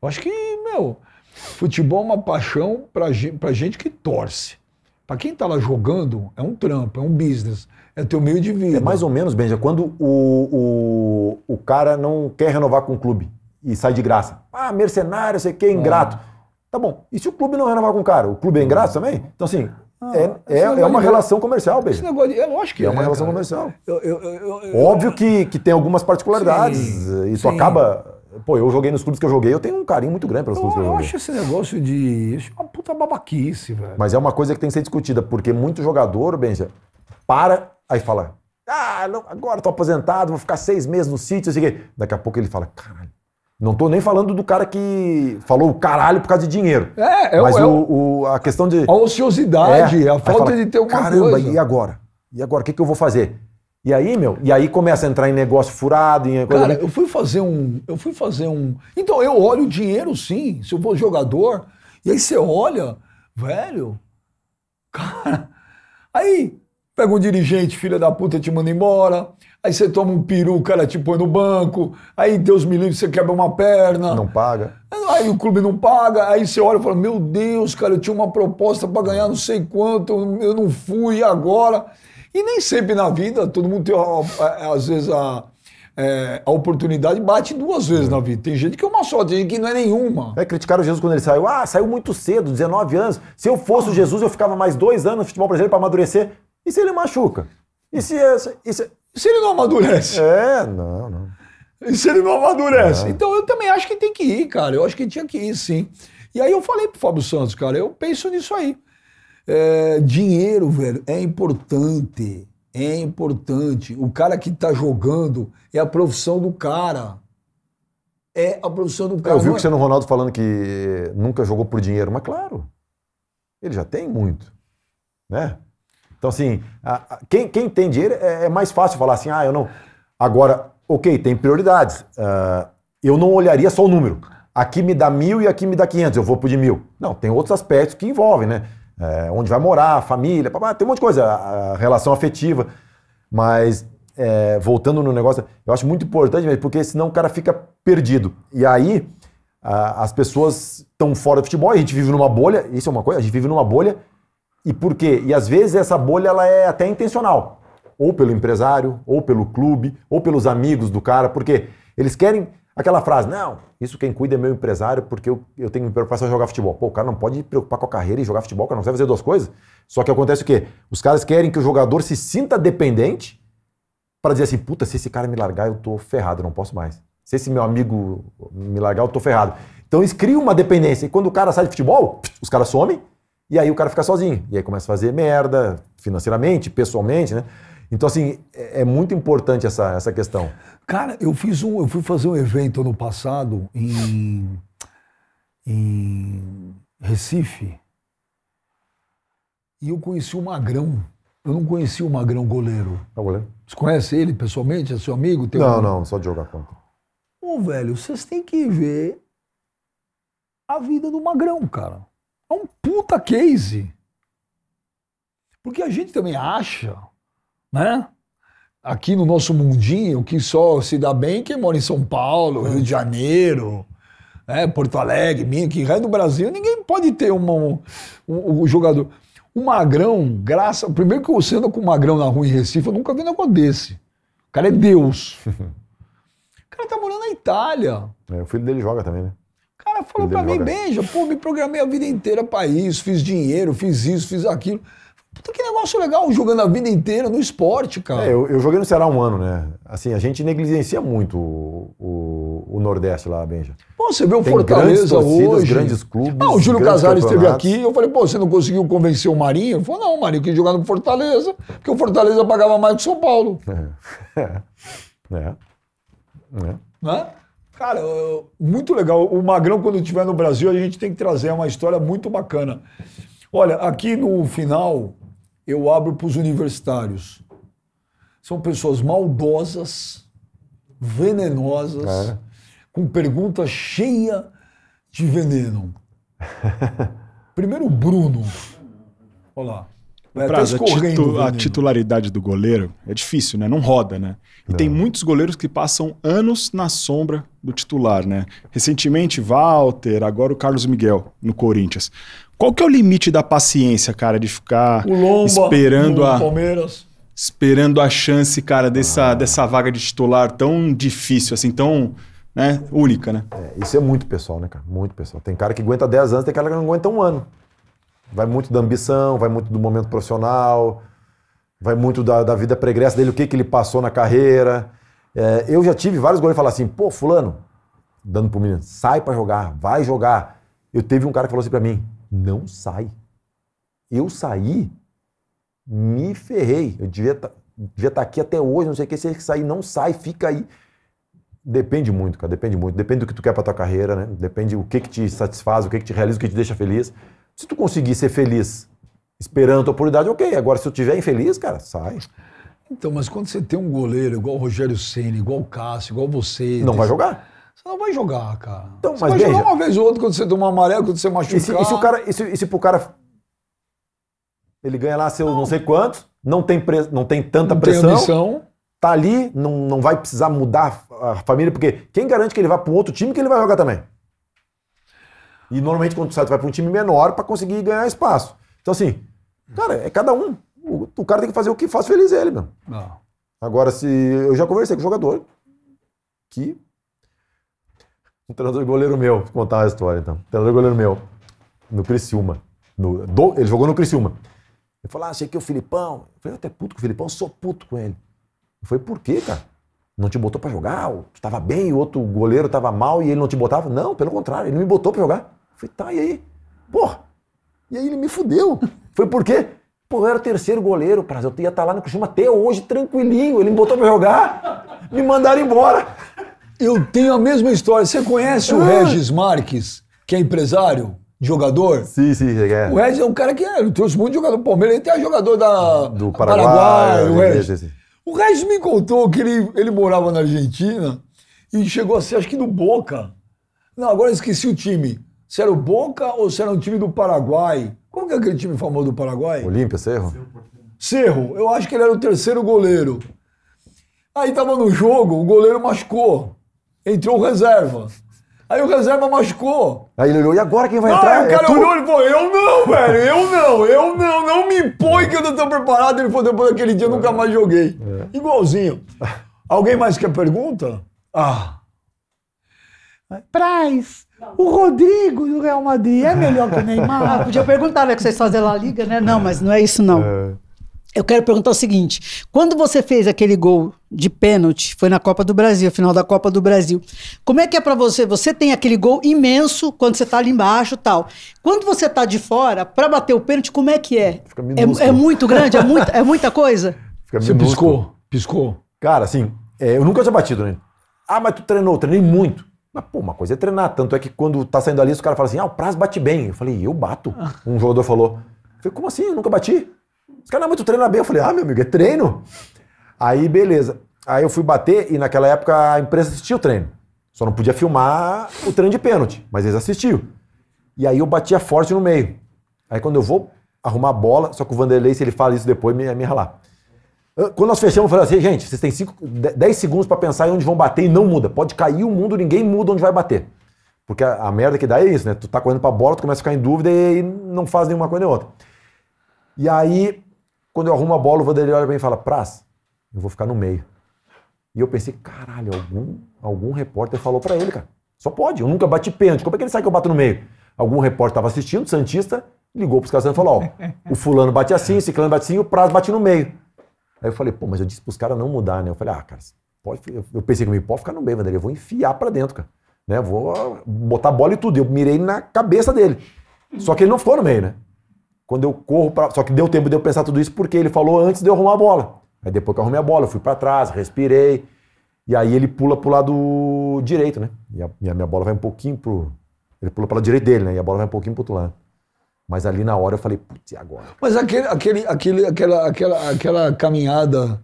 Eu acho que, meu, Futebol é uma paixão para gente, pra gente que torce. Para quem está lá jogando, é um trampo, é um business, é teu meio de vida. É mais ou menos, Benja, quando o, o, o cara não quer renovar com o clube e sai de graça. Ah, mercenário, sei o que, ingrato. É. Tá bom, e se o clube não renovar com o cara? O clube é hum. ingrato também? Então, assim, ah, é, é, é, uma de... relação comercial, Benja. Esse negócio É lógico que é. É uma relação cara. comercial. Eu, eu, eu, Óbvio que, que tem algumas particularidades, sim, isso sim. acaba Pô, eu joguei nos clubes que eu joguei, eu tenho um carinho muito grande pelos clubes que eu, joguei. Eu acho esse negócio de. É uma puta babaquice, velho. Mas é uma coisa que tem que ser discutida, porque muito jogador, Benja, para aí fala: ah, não, agora tô aposentado, vou ficar seis meses no sítio, assim, que... daqui a pouco ele fala: caralho. Não tô nem falando do cara que falou o caralho por causa de dinheiro. É, é Mas é, o, o, a questão de. A ociosidade, é, a falta fala, de ter uma caramba, coisa. Caramba, e agora? E agora? O que, que eu vou fazer? E aí, meu, e aí começa a entrar em negócio furado, em coisa. Cara, eu fui fazer um. Eu fui fazer um. Então, eu olho o dinheiro sim, se eu for jogador, e aí você olha, velho, cara. Aí pega um dirigente, filha da puta, te manda embora. Aí você toma um peru, o cara te põe no banco. Aí, Deus me livre, você quebra uma perna. Não paga. Aí o clube não paga. Aí você olha e fala: Meu Deus, cara, eu tinha uma proposta para ganhar não sei quanto, eu não fui, agora. E nem sempre na vida, todo mundo tem, é, às vezes, a, é, a oportunidade bate duas vezes na vida. Tem gente que é uma só, tem gente que não é nenhuma. É, criticaram o Jesus quando ele saiu. Ah, saiu muito cedo, 19 anos. Se eu fosse o ah. Jesus, eu ficava mais dois anos no futebol brasileiro para amadurecer. E se ele machuca? E se, e se... E se ele não amadurece? É, não, não. E se ele não amadurece? É. Então eu também acho que tem que ir, cara. Eu acho que tinha que ir, sim. E aí eu falei pro Fábio Santos, cara, eu penso nisso aí. É, dinheiro, velho, é importante. É importante. O cara que tá jogando é a profissão do cara. É a profissão do cara. Eu vi o é Cristiano Ronaldo falando que nunca jogou por dinheiro, mas claro, ele já tem muito, né? Então, assim, a, a, quem, quem tem dinheiro é, é, mais fácil falar assim, ah, eu não. Agora, ok, tem prioridades. Uh, eu não olharia só o número. Aqui me dá mil e aqui me dá quinhentos eu vou pedir mil. Não, tem outros aspectos que envolvem, né? é, onde vai morar, família, papá, tem um monte de coisa, a relação afetiva. Mas é, voltando no negócio, eu acho muito importante, porque senão o cara fica perdido. E aí a, as pessoas estão fora do futebol, a gente vive numa bolha, isso é uma coisa, a gente vive numa bolha. E por quê? E às vezes essa bolha ela é até intencional, ou pelo empresário, ou pelo clube, ou pelos amigos do cara, porque eles querem Aquela frase, não, isso quem cuida é meu empresário porque eu, eu tenho que me preocupar só em jogar futebol. Pô, o cara não pode preocupar com a carreira e jogar futebol, cara não sabe fazer duas coisas. Só que acontece o quê? Os caras querem que o jogador se sinta dependente para dizer assim, puta, se esse cara me largar, eu tô ferrado, eu não posso mais. Se esse meu amigo me largar, eu tô ferrado. Então eles criam uma dependência. E quando o cara sai de futebol, os caras somem e aí o cara fica sozinho. E aí começa a fazer merda financeiramente, pessoalmente, né? Então, assim, é, é muito importante essa, essa questão. Cara, eu fiz um. Eu fui fazer um evento ano passado em, em Recife e eu conheci o Magrão. Eu não conheci o Magrão goleiro. É o goleiro? Você conhece ele pessoalmente? É seu amigo? não, não, só de jogar contra. Ô, velho, vocês têm que ver a vida do Magrão, cara. É um puta case. Porque a gente também acha né? Aqui no nosso mundinho, que só se dá bem quem mora em São Paulo, Rio de Janeiro, né? Porto Alegre, Minas, que resto do Brasil, ninguém pode ter um, um, um jogador. O Magrão, graça. Primeiro que você anda com o Magrão na rua em Recife, eu nunca vi um negócio desse. O cara é Deus. O cara tá morando na Itália. É, o filho dele joga também, né? O cara falou pra mim, joga. pô, me programei a vida inteira pra isso, fiz dinheiro, fiz isso, fiz aquilo. Puta que negócio legal jogando a vida inteira no esporte, cara. É, eu, eu joguei no Ceará um ano, né? Assim, a gente negligencia muito o, o, o Nordeste lá, Benja. Pô, você vê o Tem Fortaleza grandes hoje. grandes clubes. Ah, o Júlio Casares esteve aqui, eu falei, pô, você não conseguiu convencer o Marinho? Ele falou, não, o Marinho quis jogar no Fortaleza, porque o Fortaleza pagava mais que o São Paulo. É. É. é. Né? Cara, muito legal. O Magrão, quando estiver no Brasil, a gente tem que trazer uma história muito bacana. Olha, aqui no final, eu abro para os universitários. São pessoas maldosas, venenosas, é. com pergunta cheia de veneno. Primeiro o Bruno. Olá. Vai Prazo, a, titu a né? titularidade do goleiro é difícil, né? Não roda, né? E tem é. muitos goleiros que passam anos na sombra do titular, né? Recentemente, Walter, agora o Carlos Miguel no Corinthians. Qual que é o limite da paciência, cara, de ficar Lomba, esperando a Palmeiras. esperando a chance, cara, dessa, ah. dessa vaga de titular tão difícil, assim, tão né, única, né? É, isso é muito pessoal, né, cara? Muito pessoal. Tem cara que aguenta 10 anos, tem cara que não aguenta um ano. Vai muito da ambição, vai muito do momento profissional, vai muito da, da vida pregressa dele, o que, que ele passou na carreira. É, eu já tive vários goleiros falar assim, pô, fulano, dando pro menino, sai para jogar, vai jogar. Eu teve um cara que falou assim para mim, não sai. Eu saí, me ferrei. Eu devia estar tá, tá aqui até hoje, não sei o que, se é que sair, não sai, fica aí. Depende muito, cara, depende muito. Depende do que tu quer pra tua carreira, né? Depende o que que te satisfaz, o que que te realiza, o que te deixa feliz. Se tu conseguir ser feliz esperando a oportunidade, ok. Agora, se eu tiver infeliz, cara, sai. Então, mas quando você tem um goleiro igual o Rogério Senna, igual o Cássio, igual você. Não vai jogar? Você não vai jogar, cara. Então, você mas vai veja, jogar uma vez ou outra quando você tomar amarelo, quando você machucar. E se, e se o cara. E se, e se pro cara. Ele ganha lá seu não, não sei quantos, não tem, pre, não tem tanta não pressão. Tem ambição. Tá ali, não, não vai precisar mudar a família, porque quem garante que ele vá para um outro time que ele vai jogar também? E normalmente quando você vai para um time menor para conseguir ganhar espaço. Então, assim, cara, é cada um. O, o cara tem que fazer o que faz feliz ele, meu. Não. Ah. Agora, se eu já conversei com jogador que. Um treinador goleiro meu, vou contar a história então. Um treinador goleiro meu, no Criciúma. No, do, ele jogou no Criciúma. Ele falou: Ah, achei que o Filipão. Eu falei: Eu até puto com o Filipão, sou puto com ele. foi Por quê, cara? não te botou para jogar, ou tava bem, o outro goleiro tava mal e ele não te botava? Não, pelo contrário, ele me botou para jogar. Eu falei, tá, e aí? Porra! E aí ele me fudeu. Foi por quê? Pô, eu era o terceiro goleiro, prazer. Eu ia estar tá lá no Criciúma até hoje, tranquilinho. Ele me botou pra jogar, me mandaram embora. Eu tenho a mesma história. Você conhece o ah. Regis Marques, que é empresário? jogador? Sim, sim, quer. É. O Regis é um cara que é, trouxe muito jogador. O Palmeiras até é jogador da, do Paraguai. Paraguai o Regis. O Regis me contou que ele, ele morava na Argentina e chegou a ser, acho que no Boca. Não, agora esqueci o time. Se era o Boca ou se era um time do Paraguai. Como que é aquele time famoso do Paraguai? Olímpia, Cerro? Cerro. Eu acho que ele era o terceiro goleiro. Aí tava no jogo, o goleiro machucou. Entrou reserva. Aí o reserva machucou. Aí ele olhou, e agora quem vai ah, entrar? Aí o é cara é olhou e falou, eu não, velho, eu não, eu não, não me impõe que eu não tô preparado. Ele falou, depois daquele dia eu nunca é. mais joguei. É. Igualzinho. Alguém mais quer pergunta? Ah. Praz, o Rodrigo do Real Madrid é melhor que o Neymar? podia perguntar, né, que vocês fazem lá a liga, né? Não, mas não é isso não. É. Eu quero perguntar o seguinte: quando você fez aquele gol de pênalti, foi na Copa do Brasil, final da Copa do Brasil. Como é que é para você? Você tem aquele gol imenso quando você tá ali embaixo, tal. Quando você tá de fora para bater o pênalti, como é que é? É, é, muito grande, é muita, é muita coisa. Fica você piscou, piscou. Cara, assim, é, eu nunca tinha batido, né? Ah, mas tu treinou, treinei muito. Mas, pô, uma coisa é treinar. Tanto é que quando tá saindo ali, os caras falam assim: ah, o prazo bate bem. Eu falei, eu bato. Ah. Um jogador falou. Eu falei, como assim? Eu nunca bati. Os caras, não, é mas tu treina bem. Eu falei, ah, meu amigo, é treino. Aí, beleza. Aí eu fui bater e naquela época a imprensa assistia o treino. Só não podia filmar o treino de pênalti, mas eles assistiam. E aí eu batia forte no meio. Aí quando eu vou arrumar a bola, só que o Vanderlei, se ele fala isso depois, me, me ralar. Quando nós fechamos, eu falei assim, gente, vocês têm 10 segundos para pensar em onde vão bater e não muda. Pode cair o mundo, ninguém muda onde vai bater. Porque a, a merda que dá é isso, né? Tu tá correndo pra bola, tu começa a ficar em dúvida e, e não faz nenhuma coisa nem outra. E aí quando eu arrumo a bola, o Vanderlei olha bem mim e fala: Praz, eu vou ficar no meio. E eu pensei: caralho, algum, algum repórter falou para ele, cara. Só pode, eu nunca bati pênalti. Como é que ele sabe que eu bato no meio? Algum repórter estava assistindo, Santista, ligou pros caras e falou: ó, o fulano bate assim, o ciclano bate assim, o Praz bate no meio. Aí eu falei: pô, mas eu disse pros caras não mudar, né? Eu falei: ah, cara, pode, eu pensei comigo: pode ficar no meio, Vanderlei, eu vou enfiar para dentro, cara. Né? Vou botar a bola e tudo. Eu mirei na cabeça dele. Só que ele não ficou no meio, né? Quando eu corro para. Só que deu tempo de eu pensar tudo isso porque ele falou antes de eu arrumar a bola. Aí depois que eu arrumei a bola, eu fui para trás, respirei. E aí ele pula pro lado direito, né? E a, e a minha bola vai um pouquinho pro. Ele pula pro lado direito dele, né? E a bola vai um pouquinho pro outro lado. Mas ali na hora eu falei, putz, e agora? Mas aquele, aquele, aquele, aquela, aquela, aquela caminhada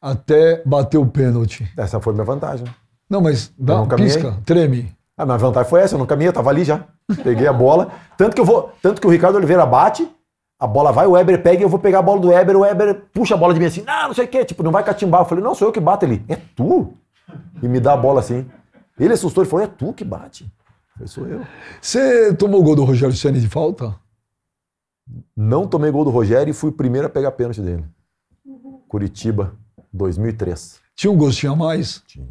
até bater o pênalti. Essa foi minha vantagem. Não, mas dá, não pisca, treme. A ah, minha vantagem foi essa, eu não caminhei, eu tava ali já. Peguei a bola. Tanto que eu vou. Tanto que o Ricardo Oliveira bate, a bola vai, o Weber pega e eu vou pegar a bola do Weber, o Weber puxa a bola de mim assim, não, não sei o quê, tipo, não vai catimbar. Eu falei, não, sou eu que bato ele. É tu? E me dá a bola assim. Ele assustou e falou, é tu que bate. Eu sou eu. Você tomou o gol do Rogério Senna de falta? Não tomei gol do Rogério e fui o primeiro a pegar pênalti dele. Curitiba, 2003. Tinha um gostinho a mais? Tinha.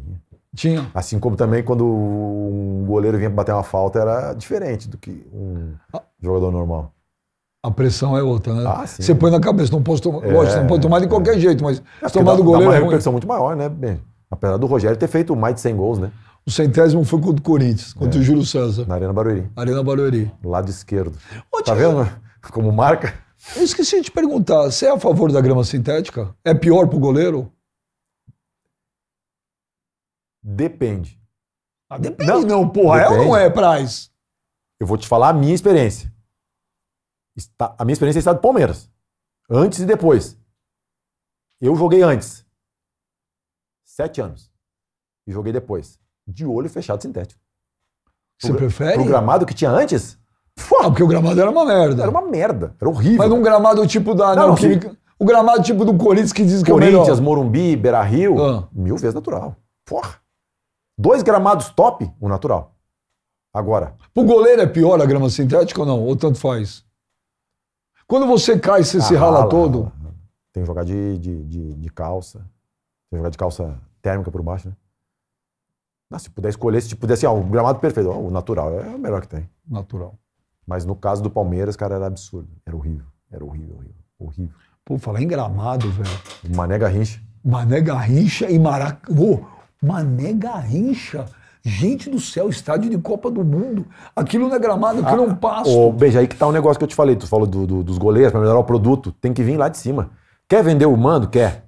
Tinha. Assim como também quando um goleiro vinha bater uma falta era diferente do que um ah. jogador normal. A pressão é outra, né? Ah, sim. Você põe na cabeça, não posso tomar. É, lógico, não pode tomar de qualquer é. jeito, mas é, tomar dá, do goleiro. Dá uma é muito maior, né? Bem, apesar do Rogério ter feito mais de 100 gols, né? O centésimo foi contra o Corinthians, contra é. o Júlio César. Na Arena Barueri. Arena Barueri. Lado esquerdo. Ô, tá vendo? Como marca. Eu esqueci de te perguntar, você é a favor da grama sintética? É pior pro goleiro? Depende. Ah, depende não, não porra. Depende. É ou não é, Praz? Eu vou te falar a minha experiência. Está, a minha experiência é estado do Palmeiras. Antes e depois. Eu joguei antes. Sete anos. E joguei depois. De olho fechado sintético. Você pro, prefere? Pro gramado que tinha antes? Pô, porque o gramado era uma merda. Era uma merda. Era horrível. Mas um gramado tipo da. Não, não que... O gramado tipo do Corinthians que diz que é o melhor. Corinthians, Morumbi, Beira Rio. Ah. Mil vezes natural. Porra. Dois gramados top, o natural. Agora. O goleiro é pior a grama sintética ou não? Ou tanto faz? Quando você cai, você ah, se rala, rala todo? Rala. Tem que jogar de, de, de, de calça. Tem que jogar de calça térmica por baixo, né? Não, se puder escolher, se puder assim, ó, o gramado perfeito, ó, o natural é o melhor que tem. Natural. Mas no caso do Palmeiras, cara, era absurdo. Era horrível. Era horrível, horrível. Horrível. Pô, falar em gramado, velho. Mané Garrincha. Mané Garrincha e Maracanã. Oh, Mané Garrincha. Gente do céu, estádio de Copa do Mundo. Aquilo não é gramado, aquilo ah, é um ah, passo. aí que tá o um negócio que eu te falei. Tu falou do, do, dos goleiros para melhorar o produto. Tem que vir lá de cima. Quer vender o mando? Quer.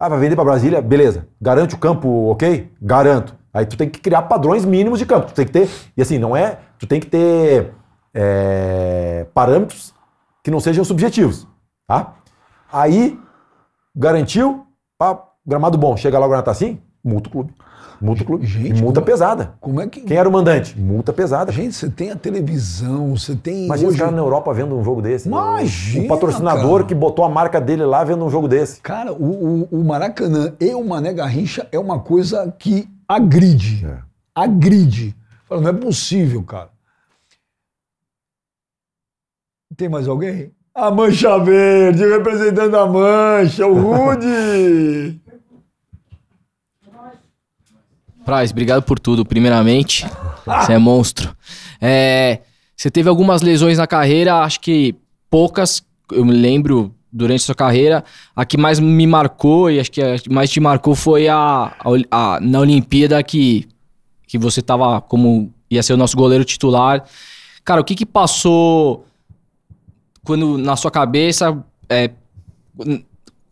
Ah, vai vender para Brasília? Beleza. Garante o campo, ok? Garanto. Aí tu tem que criar padrões mínimos de campo. Tu tem que ter. E assim, não é. Tu tem que ter é, parâmetros que não sejam subjetivos. Tá? Aí, garantiu, gramado bom. Chega logo na tá assim, Multa o clube. Multa o clube. Gente, multa como, é- pesada. Como é que. Quem era o mandante? Multa pesada. Gente, você tem a televisão, você tem. Imagina hoje... o cara na Europa vendo um jogo desse. Imagina. O patrocinador cara. que botou a marca dele lá vendo um jogo desse. Cara, o, o, o Maracanã e o Mané Garrincha é uma coisa que agride. É. Agride. Fala, não é possível, cara. Tem mais alguém? A Mancha Verde, representando a Mancha, o Rude! Praz, obrigado por tudo, primeiramente. Você é monstro. É, você teve algumas lesões na carreira, acho que poucas, eu me lembro, durante sua carreira. A que mais me marcou e acho que a que mais te marcou foi a, a, a na Olimpíada que, que você estava como ia ser o nosso goleiro titular. Cara, o que que passou quando na sua cabeça, é,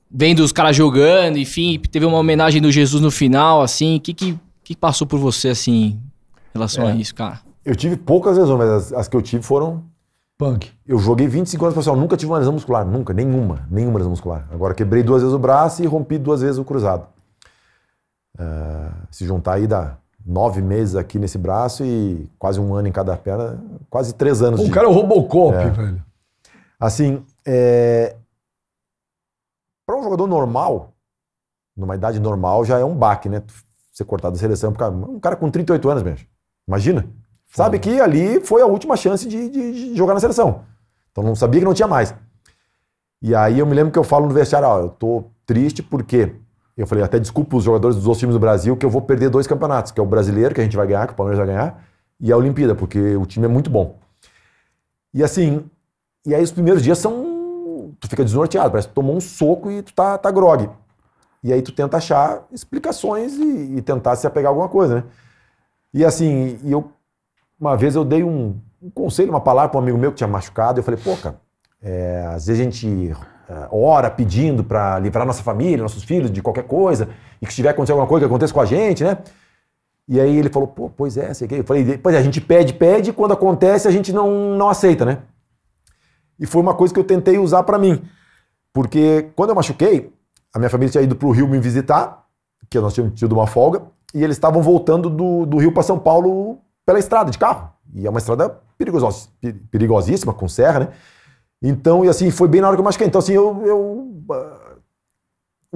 vendo os caras jogando, enfim, teve uma homenagem do Jesus no final, assim, o que que que passou por você, assim, em relação é. a isso, cara? Eu tive poucas lesões, mas as, as, que eu tive foram. Punk. Eu joguei 25 anos, pessoal, nunca tive uma lesão muscular, nunca, nenhuma, nenhuma lesão muscular. Agora quebrei duas vezes o braço e rompi duas vezes o cruzado. Uh, se juntar aí dá nove meses aqui nesse braço e quase um ano em cada perna, quase três anos. O de... cara é o Robocop, é. velho. Assim, é... para um jogador normal, numa idade normal já é um baque, né? ser cortado da seleção. Porque um cara com 38 anos, mesmo. Imagina. Foda. Sabe que ali foi a última chance de, de, de, jogar na seleção. Então não sabia que não tinha mais. E aí eu me lembro que eu falo no vestiário, ó, eu tô triste porque eu falei, até desculpa os jogadores dos outros times do Brasil que eu vou perder dois campeonatos, que é o brasileiro que a gente vai ganhar, que o Palmeiras vai ganhar, e a Olimpíada, porque o time é muito bom. E assim, e aí os primeiros dias são tu fica desnorteado, parece que tu tomou um soco e tu tá, tá grogue e aí tu tenta achar explicações e, e tentar se apegar a alguma coisa, né? E assim, e eu, uma vez eu dei um, um conselho, uma palavra para um amigo meu que tinha machucado. Eu falei, pô, cara, é, às vezes a gente é, ora pedindo para livrar nossa família, nossos filhos de qualquer coisa, e que se tiver acontecendo alguma coisa que aconteça com a gente, né? E aí ele falou, pô, pois é, sei que. Eu falei, pois é, a gente pede, pede, quando acontece a gente não, não aceita, né? E foi uma coisa que eu tentei usar para mim. Porque quando eu machuquei, a minha família tinha ido para o Rio me visitar, que nós tínhamos tido uma folga, e eles estavam voltando do, do Rio para São Paulo pela estrada de carro. E é uma estrada perigosíssima, com serra, né? Então, e assim, foi bem na hora que eu machuquei. Então, assim, eu, eu uh,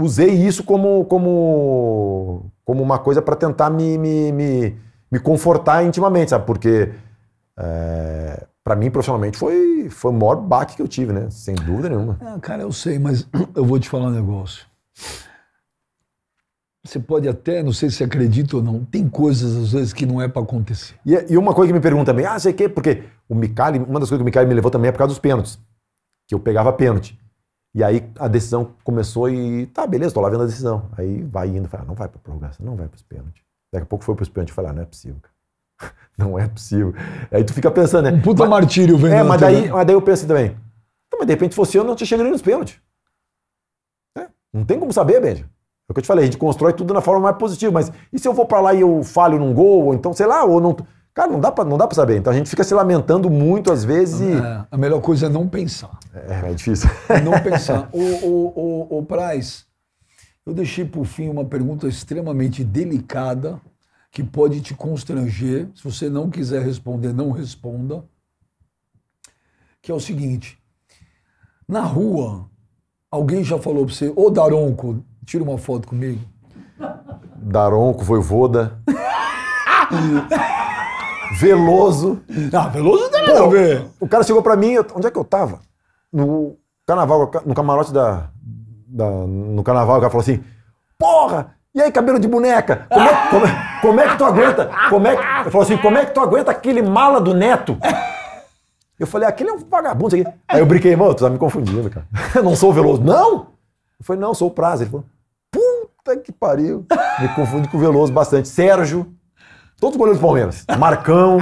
usei isso como, como, como uma coisa para tentar me, me, me, me, confortar intimamente, sabe? Porque. Eh, para mim, profissionalmente, foi, foi o maior baque que eu tive, né? Sem dúvida nenhuma. Ah, cara, eu sei, mas eu vou te falar um negócio. Você pode até, não sei se acredita ou não, tem coisas às vezes que não é para acontecer. E, e, uma coisa que me pergunta também, ah, sei que, porque o Micali, uma das coisas que o Micali me levou também é por causa dos pênaltis, que eu pegava pênalti. E aí a decisão começou e tá, beleza, tô lá vendo a decisão. Aí vai indo, fala, ah, não vai pra prorrogação, não vai pros pênaltis. Daqui a pouco foi pros pênaltis e falei, ah, não é possível, cara. Não é possível. Aí tu fica pensando, né? Um puta mas, martírio vendo. É, mas daí, mas daí eu penso também. Então, mas de repente fosse eu, não te chegaria nos pênaltis. É, não tem como saber, Benja. É o que eu te falei, a gente constrói tudo na forma mais positiva, mas e se eu for para lá e eu falho num gol, ou então, sei lá, ou não. Cara, não dá para não dá para saber. Então a gente fica se lamentando muito às vezes. E... É, a melhor coisa é não pensar. É, é difícil. É não pensar. o, o, o, o Praz, eu deixei por fim uma pergunta extremamente delicada que pode te constranger. Se você não quiser responder, não responda. Que é o seguinte: na rua, alguém já falou para você, ô Daronco, tira uma foto comigo. Daronco, voivoda. Veloso. Ah, Veloso também. Pô, ver. O cara chegou para mim, onde é que eu tava? No carnaval, no camarote da, da. No carnaval, o cara falou assim: Porra, e aí, cabelo de boneca, como é, como, é, como é que tu aguenta? Como é que, eu falo assim, como é que tu aguenta aquele mala do neto? Eu falei, aquele é um vagabundo. Aqui. Aí eu brinquei, irmão, tu tá me confundindo, cara. Eu não sou o Veloso. Não! Eu falei, não, sou o Prazo. Ele falou, puta que pariu. Me confunde com o Veloso bastante. Sérgio, todos os goleiros do Palmeiras. Marcão.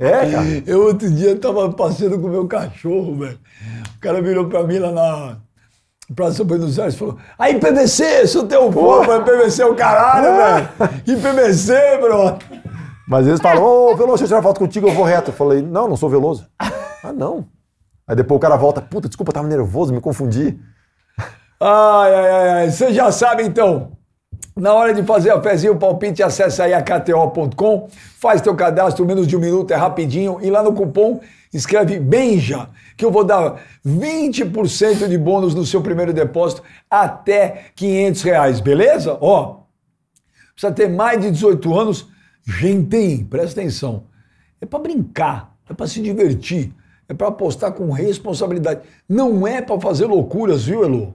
É, cara. Eu outro dia tava passeando com o meu cachorro, velho. O cara virou pra mim lá na Praça Buenos Aires falou: aí ah, IPVC, sou teu povo IPVC é o caralho, é. velho. IPVC, bro. Mas eles falaram: Ô, Veloso, deixa eu tirar foto contigo, eu vou reto. Eu falei: não, não sou Veloso. ah, não. Aí depois o cara volta: puta, desculpa, tava nervoso, me confundi. Ai, ai, ai, ai. Você já sabe então. Na hora de fazer a pezinha, o palpite, acessa aí a KTO.com, faz teu cadastro, menos de um minuto, é rapidinho, e lá no cupom escreve Benja, que eu vou dar 20% de bônus no seu primeiro depósito até 500 reais, beleza? Ó, precisa ter mais de 18 anos, gente, presta atenção, é para brincar, é para se divertir, é para apostar com responsabilidade, não é para fazer loucuras, viu, Elo?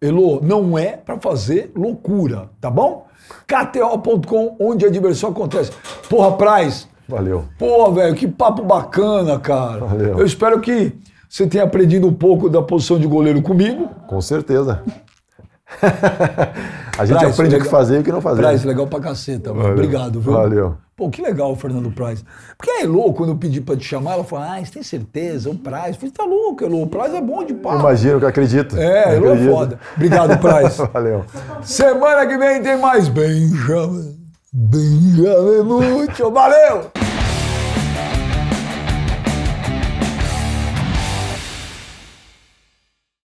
Elo, não é para fazer loucura, tá bom? KTO.com, onde a diversão acontece. Porra, Praz, Valeu. Pô, velho, que papo bacana, cara. Valeu. Eu espero que você tenha aprendido um pouco da posição de goleiro comigo. Com certeza. a gente Price, aprende legal. o que fazer e o que não fazer. Price, legal pra caceta. Valeu. Obrigado, viu? Valeu. Pô, que legal Fernando Price. Porque a é Elô, quando eu pedi pra te chamar, ela falou: Ah, você tem certeza? O Price. Eu falei: Tá louco, Elô. É o Price é bom de pau. Imagino que acredito. É, Elô é foda. Obrigado, Price. Valeu. Semana que vem tem mais Benjamin. Benjamin muito valeu!